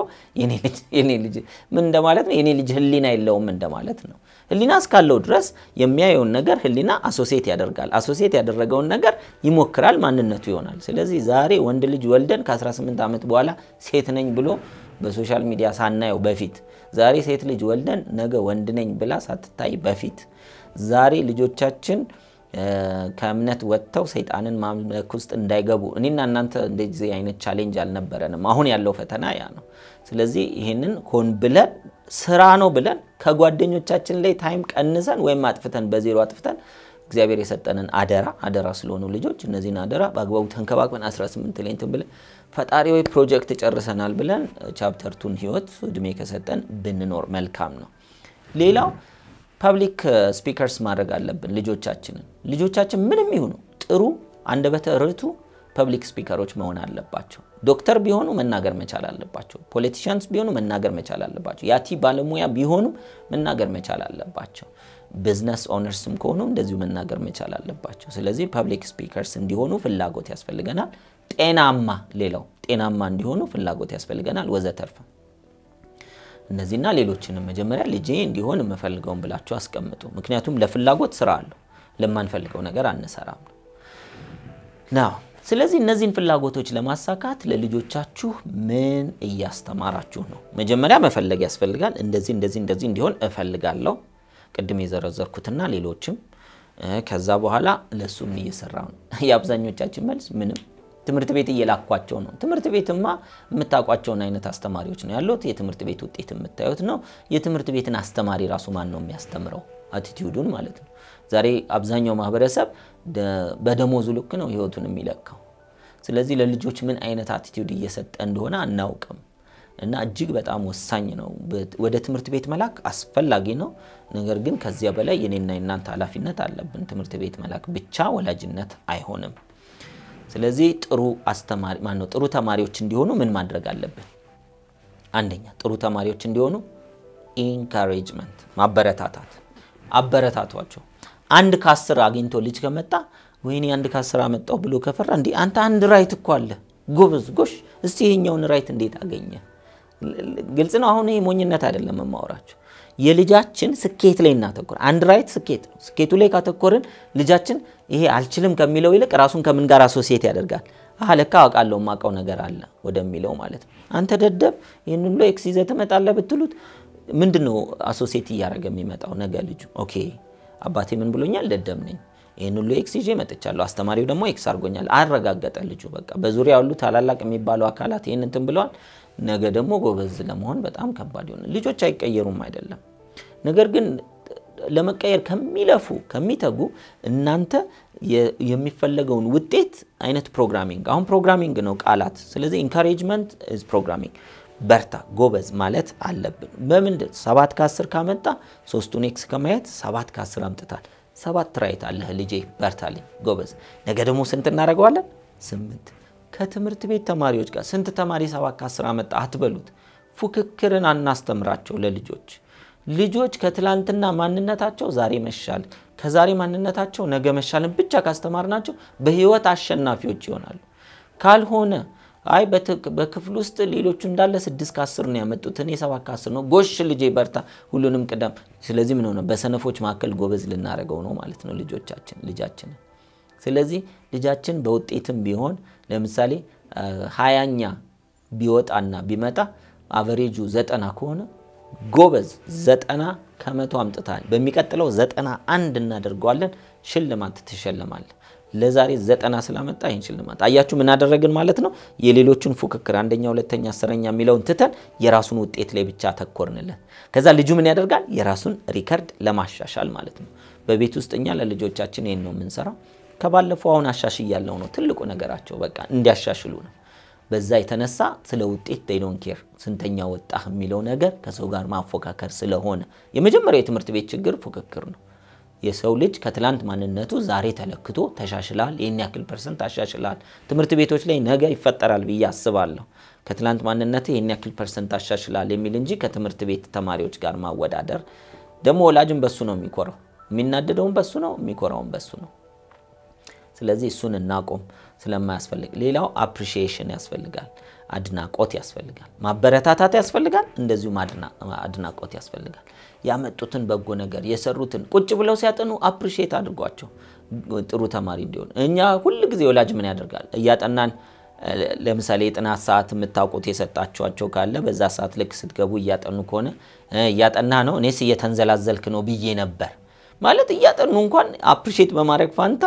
የኔ ልጅ ምን እንደማለት ነው? የኔ ልጅ ህሊና የለውም እንደማለት ነው። ህሊና እስካለው ድረስ የሚያየውን ነገር ህሊና አሶሴት ያደርጋል። አሶሴት ያደረገውን ነገር ይሞክራል፣ ማንነቱ ይሆናል። ስለዚህ ዛሬ ወንድ ልጅ ወልደን ከ18 ዓመት በኋላ ሴት ነኝ ብሎ በሶሻል ሚዲያ ሳናየው በፊት ዛሬ ሴት ልጅ ወልደን ነገ ወንድ ነኝ ብላ ሳትታይ በፊት ዛሬ ልጆቻችን ከእምነት ወጥተው ሰይጣንን ማምለክ ውስጥ እንዳይገቡ እኔና እናንተ እንደዚህ አይነት ቻሌንጅ አልነበረንም። አሁን ያለው ፈተና ያ ነው። ስለዚህ ይህንን ሆን ብለን ስራ ነው ብለን ከጓደኞቻችን ላይ ታይም ቀንሰን ወይም አጥፍተን በዜሮ አጥፍተን እግዚአብሔር የሰጠንን አደራ አደራ ስለሆኑ ልጆች እነዚህን አደራ በአግባቡ ተንከባክበን 18 ላይ እንትን ብለን ፈጣሪ ወይ ፕሮጀክት ጨርሰናል ብለን ቻፕተርቱን ህይወት እድሜ ከሰጠን ብንኖር መልካም ነው። ሌላው ፐብሊክ ስፒከርስ ማድረግ አለብን ልጆቻችንን ልጆቻችን ምንም ይሁኑ ጥሩ አንደበተ ርቱ ፐብሊክ ስፒከሮች መሆን አለባቸው። ዶክተር ቢሆኑ መናገር መቻል አለባቸው። ፖለቲሽያንስ ቢሆኑ መናገር መቻል አለባቸው። ያቲ ባለሙያ ቢሆኑ መናገር መቻል አለባቸው። ቢዝነስ ኦነርስም ከሆኑ እንደዚሁ መናገር መቻል አለባቸው። ስለዚህ ፐብሊክ ስፒከርስ እንዲሆኑ ፍላጎት ያስፈልገናል። ጤናማ ሌላው ጤናማ እንዲሆኑ ፍላጎት ያስፈልገናል ወዘተርፈ። እነዚህና ሌሎችንም መጀመሪያ ልጄ እንዲሆን የምፈልገውን ብላችሁ አስቀምጡ። ምክንያቱም ለፍላጎት ስራ አለው። ለማንፈልገው ነገር አንሰራም ነው። ስለዚህ እነዚህን ፍላጎቶች ለማሳካት ለልጆቻችሁ ምን እያስተማራችሁ ነው? መጀመሪያ መፈለግ ያስፈልጋል። እንደዚህ እንደዚህ እንደዚህ እንዲሆን እፈልጋለሁ፣ ቅድም የዘረዘርኩትና ሌሎችም። ከዛ በኋላ ለሱም እየሰራ ነው። የአብዛኞቻችን መልስ ምንም ትምህርት ቤት እየላኳቸው ነው። ትምህርት ቤትማ የምታውቋቸውን አይነት አስተማሪዎች ነው ያሉት። የትምህርት ቤት ውጤት የምታዩት ነው። የትምህርት ቤትን አስተማሪ ራሱ ማን ነው የሚያስተምረው? አቲቲዩዱን ማለት ነው። ዛሬ አብዛኛው ማህበረሰብ በደሞዙ ልክ ነው ህይወቱን የሚለካው። ስለዚህ ለልጆች ምን አይነት አቲቲዩድ እየሰጠ እንደሆነ አናውቅም እና እጅግ በጣም ወሳኝ ነው። ወደ ትምህርት ቤት መላክ አስፈላጊ ነው። ነገር ግን ከዚያ በላይ የኔና የናንተ ኃላፊነት አለብን። ትምህርት ቤት መላክ ብቻ ወላጅነት አይሆንም። ስለዚህ ጥሩ አስተማሪ ማነው ጥሩ ተማሪዎች እንዲሆኑ ምን ማድረግ አለብን? አንደኛ ጥሩ ተማሪዎች እንዲሆኑ ኢንካሬጅመንት ማበረታታት፣ አበረታቷቸው። አንድ ከአስር አግኝቶ ልጅ ከመጣ ወይኔ አንድ ከአስር አመጣው ብሎ ከፈራ እንዴ አንተ አንድ ራይት እኮ አለ ጎበዝ ጎሽ፣ እስቲ ይሄኛውን ራይት እንዴት አገኘ? ግልጽ ነው። አሁን ይሄ ሞኝነት አይደለም የማወራቸው። የልጃችን ስኬት ላይ እናተኩር። አንድ ራይት ስኬት ነው። ስኬቱ ላይ ካተኮርን ልጃችን ይሄ አልችልም ከሚለው ይልቅ ራሱን ከምን ጋር አሶሴት ያደርጋል። አለካ አውቃለሁ የማውቀው ነገር አለ ወደሚለው ማለት ነው። አንተ ደደብ ይህን ሁሉ ኤክስ ይዘህ ትመጣለህ ብትሉት ምንድን ነው አሶሴት እያደረገ የሚመጣው ነገ ልጁ ኦኬ አባቴ ምን ብሎኛል? ደደም ነኝ። ይህን ሁሉ ኤክስ ይዤ መጥቻለሁ። አስተማሪው ደግሞ ኤክስ አድርጎኛል። አረጋገጠ ልጁ። በቃ በዙሪያ ያሉ ታላላቅ የሚባሉ አካላት ይህን እንትን ብለዋል። ነገ ደግሞ ጎበዝ ለመሆን በጣም ከባድ ይሆናል። ልጆች አይቀየሩም አይደለም። ነገር ግን ለመቀየር ከሚለፉ ከሚተጉ እናንተ የሚፈለገውን ውጤት አይነት ፕሮግራሚንግ አሁን ፕሮግራሚንግ ነው ቃላት። ስለዚህ ኢንካሬጅመንት ፕሮግራሚንግ በርታ ጎበዝ ማለት አለብን። በምንድን ሰባት ከአስር ካመጣ ሶስቱን ኤክስ ከማየት ሰባት ከአስር አምጥታል። ሰባት ራይት አለህ ልጄ በርታልኝ ጎበዝ። ነገ ደግሞ ስንት እናደርገዋለን? ስምንት ከትምህርት ቤት ተማሪዎች ጋር ስንት ተማሪ ሰባት ከአስር አመጣ አትበሉት። ፉክክርን አናስተምራቸው ለልጆች። ልጆች ከትላንትና ማንነታቸው ዛሬ መሻል፣ ከዛሬ ማንነታቸው ነገ መሻልን ብቻ ካስተማርናቸው በህይወት አሸናፊዎች ይሆናሉ። ካልሆነ አይ በክፍል ውስጥ ሌሎቹ እንዳለ ስድስት ከአስር ነው ያመጡት፣ እኔ ሰባት ከአስር ነው። ጎሽ ልጄ በርታ፣ ሁሉንም ቅደም። ስለዚህ ምን ሆነ? በሰነፎች መካከል ጎበዝ ልናደርገው ነው ማለት ነው ልጆቻችን ልጃችን። ስለዚህ ልጃችን በውጤትም ቢሆን ለምሳሌ ሀያኛ ቢወጣና ቢመጣ አቨሬጁ ዘጠና ከሆነ ጎበዝ ዘጠና ከመቶ አምጥታል፣ በሚቀጥለው ዘጠና አንድ እናደርገዋለን፣ ሽልማት ትሸልማለን። ለዛሬ ዘጠና ስላመጣ ይህን ሽልማት አያችሁ፣ ምን አደረግን ማለት ነው? የሌሎችን ፉክክር አንደኛ፣ ሁለተኛ፣ አስረኛ የሚለውን ትተን የራሱን ውጤት ላይ ብቻ ተኮርንለን። ከዛ ልጁ ምን ያደርጋል? የራሱን ሪከርድ ለማሻሻል ማለት ነው። በቤት ውስጥ እኛ ለልጆቻችን ይህን ነው የምንሰራው። ከባለፈው አሁን አሻሽ ያለው ነው ትልቁ ነገራቸው፣ በቃ እንዲያሻሽሉ ነው። በዛ የተነሳ ስለ ውጤት ዶንት ኬር ስንተኛ ወጣህ የሚለው ነገር ከሰው ጋር ማፎካከር ስለሆነ የመጀመሪያው የትምህርት ቤት ችግር ፉክክር ነው። የሰው ልጅ ከትላንት ማንነቱ ዛሬ ተለክቶ ተሻሽላል፣ ይህን ያክል ፐርሰንት አሻሽላል፣ ትምህርት ቤቶች ላይ ነገ ይፈጠራል ብዬ አስባለሁ። ከትላንት ማንነት ይህን ያክል ፐርሰንት አሻሽላል የሚል እንጂ ከትምህርት ቤት ተማሪዎች ጋር ማወዳደር ደግሞ ወላጅም በሱ ነው የሚኮረው፣ የሚናደደውም በሱ ነው፣ የሚኮራውም በሱ ነው። ስለዚህ እሱን እናቆም ስለማያስፈልግ ሌላው አፕሪሺዬሽን ያስፈልጋል። አድናቆት ያስፈልጋል፣ ማበረታታት ያስፈልጋል፣ እንደዚሁም አድናቆት ያስፈልጋል። ያመጡትን በጎ ነገር የሰሩትን ቁጭ ብለው ሲያጠኑ አፕሪሼት አድርጓቸው ጥሩ ተማሪ እንዲሆን። እኛ ሁል ጊዜ ወላጅ ምን ያደርጋል እያጠናን ለምሳሌ የጥናት ሰዓት የምታውቁት የሰጣችኋቸው ካለ በዛ ሰዓት ልክ ስትገቡ እያጠኑ ከሆነ እያጠና ነው እኔስ እየተንዘላዘልክ ነው ብዬ ነበር ማለት እያጠኑ እንኳን አፕሪሼት በማድረግ ፋንታ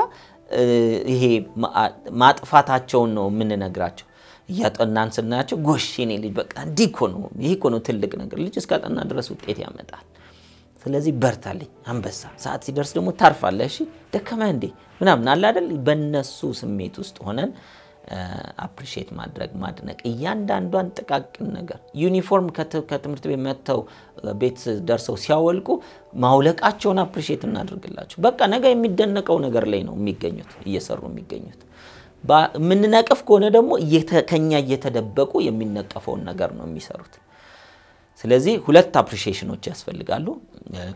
ይሄ ማጥፋታቸውን ነው የምንነግራቸው። እያጠናን ስናያቸው ጎሽ የኔ ልጅ በቃ እንዲህ እኮ ነው፣ ይህ እኮ ነው ትልቅ ነገር። ልጅ እስካጠና ድረስ ውጤት ያመጣል። ስለዚህ በርታልኝ አንበሳ፣ ሰዓት ሲደርስ ደግሞ ታርፋለህ። እሺ ደከመህ እንዴ ምናምን አለ አይደል? በእነሱ ስሜት ውስጥ ሆነን አፕሪሼት ማድረግ ማድነቅ፣ እያንዳንዷን ጥቃቅን ነገር ዩኒፎርም ከትምህርት ቤት መጥተው ቤት ደርሰው ሲያወልቁ ማውለቃቸውን አፕሪሼት እናደርግላቸው በቃ ነገ የሚደነቀው ነገር ላይ ነው የሚገኙት እየሰሩ የሚገኙት። የምንነቅፍ ከሆነ ደግሞ ከኛ እየተደበቁ የሚነቀፈውን ነገር ነው የሚሰሩት። ስለዚህ ሁለት አፕሪሺሽኖች ያስፈልጋሉ።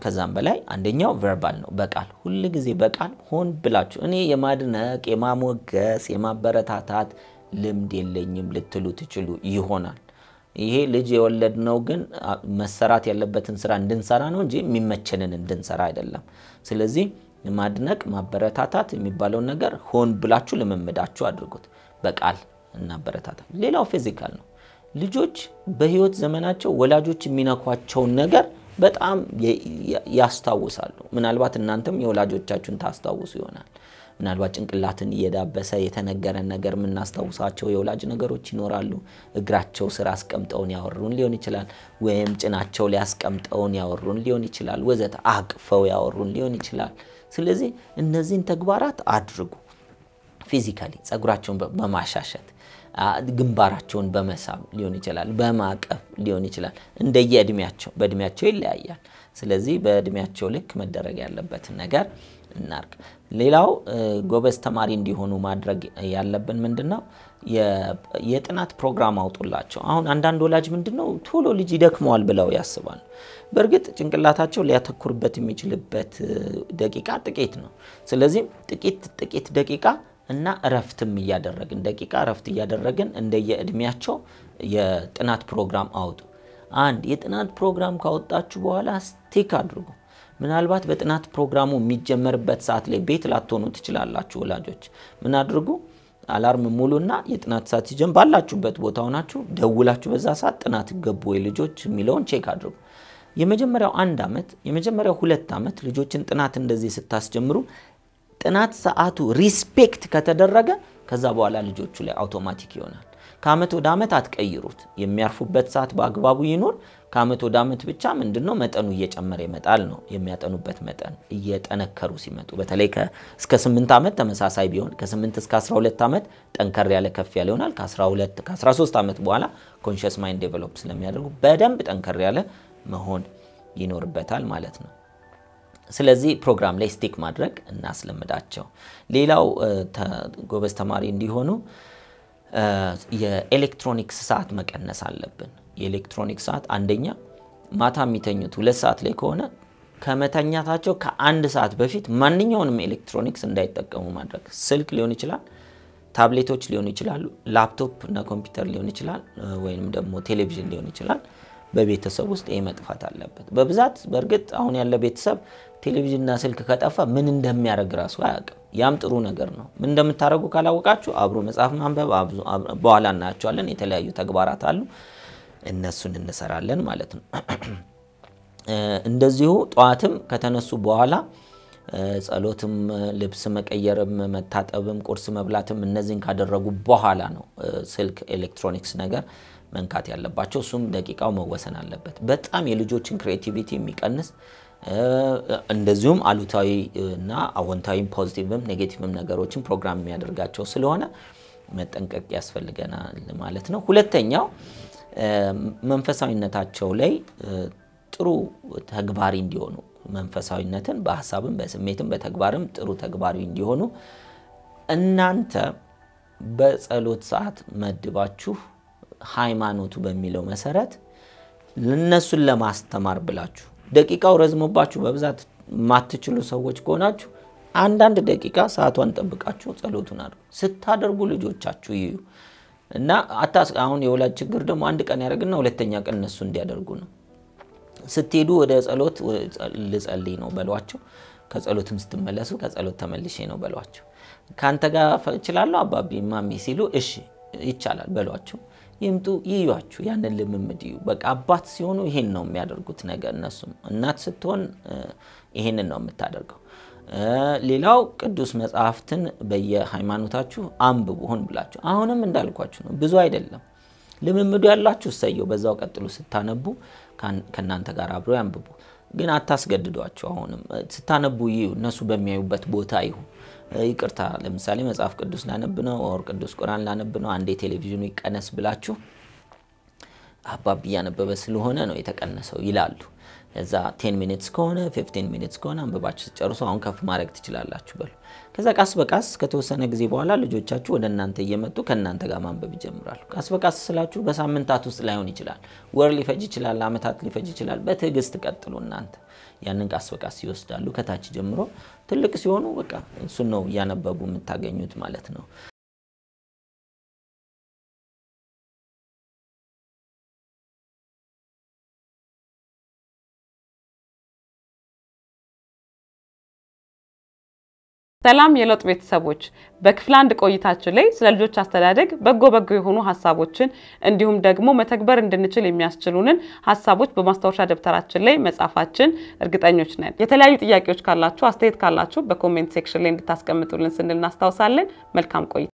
ከዛም በላይ አንደኛው ቨርባል ነው፣ በቃል ሁል ጊዜ በቃል ሆን ብላችሁ እኔ የማድነቅ የማሞገስ የማበረታታት ልምድ የለኝም ልትሉ ትችሉ ይሆናል። ይሄ ልጅ የወለድነው ግን መሰራት ያለበትን ስራ እንድንሰራ ነው እንጂ የሚመቸንን እንድንሰራ አይደለም። ስለዚህ ማድነቅ ማበረታታት የሚባለውን ነገር ሆን ብላችሁ ልምምዳችሁ አድርጉት። በቃል እናበረታታል። ሌላው ፊዚካል ነው። ልጆች በህይወት ዘመናቸው ወላጆች የሚነኳቸውን ነገር በጣም ያስታውሳሉ። ምናልባት እናንተም የወላጆቻችሁን ታስታውሱ ይሆናል። ምናልባት ጭንቅላትን እየዳበሰ የተነገረን ነገር የምናስታውሳቸው የወላጅ ነገሮች ይኖራሉ። እግራቸው ስራ አስቀምጠውን ያወሩን ሊሆን ይችላል፣ ወይም ጭናቸው ላይ ያወሩን ሊሆን ይችላል፣ ወዘተ አቅፈው ያወሩን ሊሆን ይችላል። ስለዚህ እነዚህን ተግባራት አድርጉ። ፊዚካሊ ጸጉራቸውን በማሻሸት ግንባራቸውን በመሳብ ሊሆን ይችላል፣ በማቀፍ ሊሆን ይችላል። እንደየእድሜያቸው በእድሜያቸው ይለያያል። ስለዚህ በእድሜያቸው ልክ መደረግ ያለበትን ነገር እናርግ። ሌላው ጎበዝ ተማሪ እንዲሆኑ ማድረግ ያለብን ምንድን ነው? የጥናት ፕሮግራም አውጡላቸው። አሁን አንዳንድ ወላጅ ምንድን ነው ቶሎ ልጅ ይደክመዋል ብለው ያስባል። በእርግጥ ጭንቅላታቸው ሊያተኩርበት የሚችልበት ደቂቃ ጥቂት ነው። ስለዚህም ጥቂት ጥቂት ደቂቃ እና እረፍትም እያደረግን ደቂቃ እረፍት እያደረግን እንደየእድሜያቸው የጥናት ፕሮግራም አውጡ። አንድ የጥናት ፕሮግራም ካወጣችሁ በኋላ ስቲክ አድርጉ። ምናልባት በጥናት ፕሮግራሙ የሚጀመርበት ሰዓት ላይ ቤት ላትሆኑ ትችላላችሁ። ወላጆች ምን አድርጉ? አላርም ሙሉና የጥናት ሰዓት ሲጀምር ባላችሁበት ቦታ ሆናችሁ ደውላችሁ በዛ ሰዓት ጥናት ገቡ ወይ ልጆች የሚለውን ቼክ አድርጉ። የመጀመሪያው አንድ ዓመት የመጀመሪያው ሁለት ዓመት ልጆችን ጥናት እንደዚህ ስታስጀምሩ ጥናት ሰዓቱ ሪስፔክት ከተደረገ ከዛ በኋላ ልጆቹ ላይ አውቶማቲክ ይሆናል። ከዓመት ወደ ዓመት አትቀይሩት። የሚያርፉበት ሰዓት በአግባቡ ይኖር። ከዓመት ወደ ዓመት ብቻ ምንድነው መጠኑ እየጨመረ ይመጣል ነው የሚያጠኑበት መጠን እየጠነከሩ ሲመጡ በተለይ እስከ 8 ዓመት ተመሳሳይ ቢሆን ከ8 እስከ 12 ዓመት ጠንከር ያለ ከፍ ያለ ይሆናል። ከ12 ከ13 ዓመት በኋላ ኮንሽስ ማይንድ ዴቨሎፕ ስለሚያደርጉ በደንብ ጠንከር ያለ መሆን ይኖርበታል ማለት ነው። ስለዚህ ፕሮግራም ላይ ስቲክ ማድረግ እናስለምዳቸው። ሌላው ጎበዝ ተማሪ እንዲሆኑ የኤሌክትሮኒክስ ሰዓት መቀነስ አለብን። የኤሌክትሮኒክስ ሰዓት አንደኛ ማታ የሚተኙት ሁለት ሰዓት ላይ ከሆነ ከመተኛታቸው ከአንድ ሰዓት በፊት ማንኛውንም ኤሌክትሮኒክስ እንዳይጠቀሙ ማድረግ ስልክ ሊሆን ይችላል፣ ታብሌቶች ሊሆኑ ይችላሉ፣ ላፕቶፕ እና ኮምፒውተር ሊሆን ይችላል፣ ወይም ደግሞ ቴሌቪዥን ሊሆን ይችላል። በቤተሰብ ውስጥ ይህ መጥፋት አለበት። በብዛት በእርግጥ አሁን ያለ ቤተሰብ ቴሌቪዥንና ስልክ ከጠፋ ምን እንደሚያደርግ ራሱ አያውቅም። ያም ጥሩ ነገር ነው። ምን እንደምታደርጉ ካላወቃችሁ አብሮ መጽሐፍ ማንበብ በኋላ እናያቸዋለን። የተለያዩ ተግባራት አሉ፣ እነሱን እንሰራለን ማለት ነው። እንደዚሁ ጠዋትም ከተነሱ በኋላ ጸሎትም፣ ልብስ መቀየርም፣ መታጠብም፣ ቁርስ መብላትም እነዚህን ካደረጉ በኋላ ነው ስልክ ኤሌክትሮኒክስ ነገር መንካት ያለባቸው። እሱም ደቂቃው መወሰን አለበት። በጣም የልጆችን ክሬቲቪቲ የሚቀንስ እንደዚሁም አሉታዊ እና አዎንታዊም ፖዚቲቭም ኔጌቲቭም ነገሮችን ፕሮግራም የሚያደርጋቸው ስለሆነ መጠንቀቅ ያስፈልገናል ማለት ነው። ሁለተኛው መንፈሳዊነታቸው ላይ ጥሩ ተግባሪ እንዲሆኑ መንፈሳዊነትን በሀሳብም በስሜትም በተግባርም ጥሩ ተግባሪ እንዲሆኑ እናንተ በጸሎት ሰዓት መድባችሁ ሃይማኖቱ በሚለው መሰረት እነሱን ለማስተማር ብላችሁ ደቂቃው ረዝሞባችሁ በብዛት የማትችሉ ሰዎች ከሆናችሁ አንዳንድ ደቂቃ ሰዓቷን ጠብቃችሁ ጸሎቱን አድርጉ። ስታደርጉ ልጆቻችሁ ይዩ እና አታስ አሁን የወላጅ ችግር ደግሞ አንድ ቀን ያደርግና ሁለተኛ ቀን እነሱ እንዲያደርጉ ነው። ስትሄዱ ወደ ጸሎት ልጸልይ ነው በሏቸው። ከጸሎትም ስትመለሱ ከጸሎት ተመልሼ ነው በሏቸው። ከአንተ ጋር እችላለሁ አባቢ ማሚ ሲሉ እሺ ይቻላል በሏቸው። ይምጡ ይዩዋችሁ፣ ያንን ልምምድ እዩ። በቃ አባት ሲሆኑ ይሄን ነው የሚያደርጉት ነገር እነሱም። እናት ስትሆን ይሄንን ነው የምታደርገው። ሌላው ቅዱስ መጽሐፍትን በየሃይማኖታችሁ አንብቡ ሆን ብላችሁ። አሁንም እንዳልኳችሁ ነው፣ ብዙ አይደለም ልምምዱ ያላችሁ ሰየው፣ በዛው ቀጥሎ ስታነቡ ከእናንተ ጋር አብሮ ያንብቡ። ግን አታስገድዷቸው። አሁንም ስታነቡ ይዩ፣ እነሱ በሚያዩበት ቦታ ይሁን። ይቅርታ፣ ለምሳሌ መጽሐፍ ቅዱስ ላነብ ነው ወር ቅዱስ ቁርአን ላነብ ነው፣ አንዴ ቴሌቪዥኑ ይቀነስ ብላችሁ አባብ እያነበበ ስለሆነ ነው የተቀነሰው ይላሉ። እዛ ቴን ሚኒትስ ከሆነ ፊፍቲን ሚኒትስ ከሆነ አንብባችሁ ስጨርሱ አሁን ከፍ ማድረግ ትችላላችሁ በሉ። ከዛ ቃስ በቃስ ከተወሰነ ጊዜ በኋላ ልጆቻችሁ ወደ እናንተ እየመጡ ከእናንተ ጋር ማንበብ ይጀምራሉ። ቃስ በቃስ ስላችሁ በሳምንታት ውስጥ ላይሆን ይችላል፣ ወር ሊፈጅ ይችላል፣ አመታት ሊፈጅ ይችላል። በትዕግስት ቀጥሉ እናንተ ያንን ቃስ በቃስ ይወስዳሉ ከታች ጀምሮ። ትልቅ ሲሆኑ በቃ እሱን ነው እያነበቡ የምታገኙት ማለት ነው። ሰላም የለውጥ ቤተሰቦች፣ በክፍል አንድ ቆይታችን ላይ ስለ ልጆች አስተዳደግ በጎ በጎ የሆኑ ሀሳቦችን እንዲሁም ደግሞ መተግበር እንድንችል የሚያስችሉንን ሀሳቦች በማስታወሻ ደብተራችን ላይ መጻፋችን እርግጠኞች ነን። የተለያዩ ጥያቄዎች ካላችሁ፣ አስተያየት ካላችሁ በኮሜንት ሴክሽን ላይ እንድታስቀምጡልን ስንል እናስታውሳለን። መልካም ቆይታ።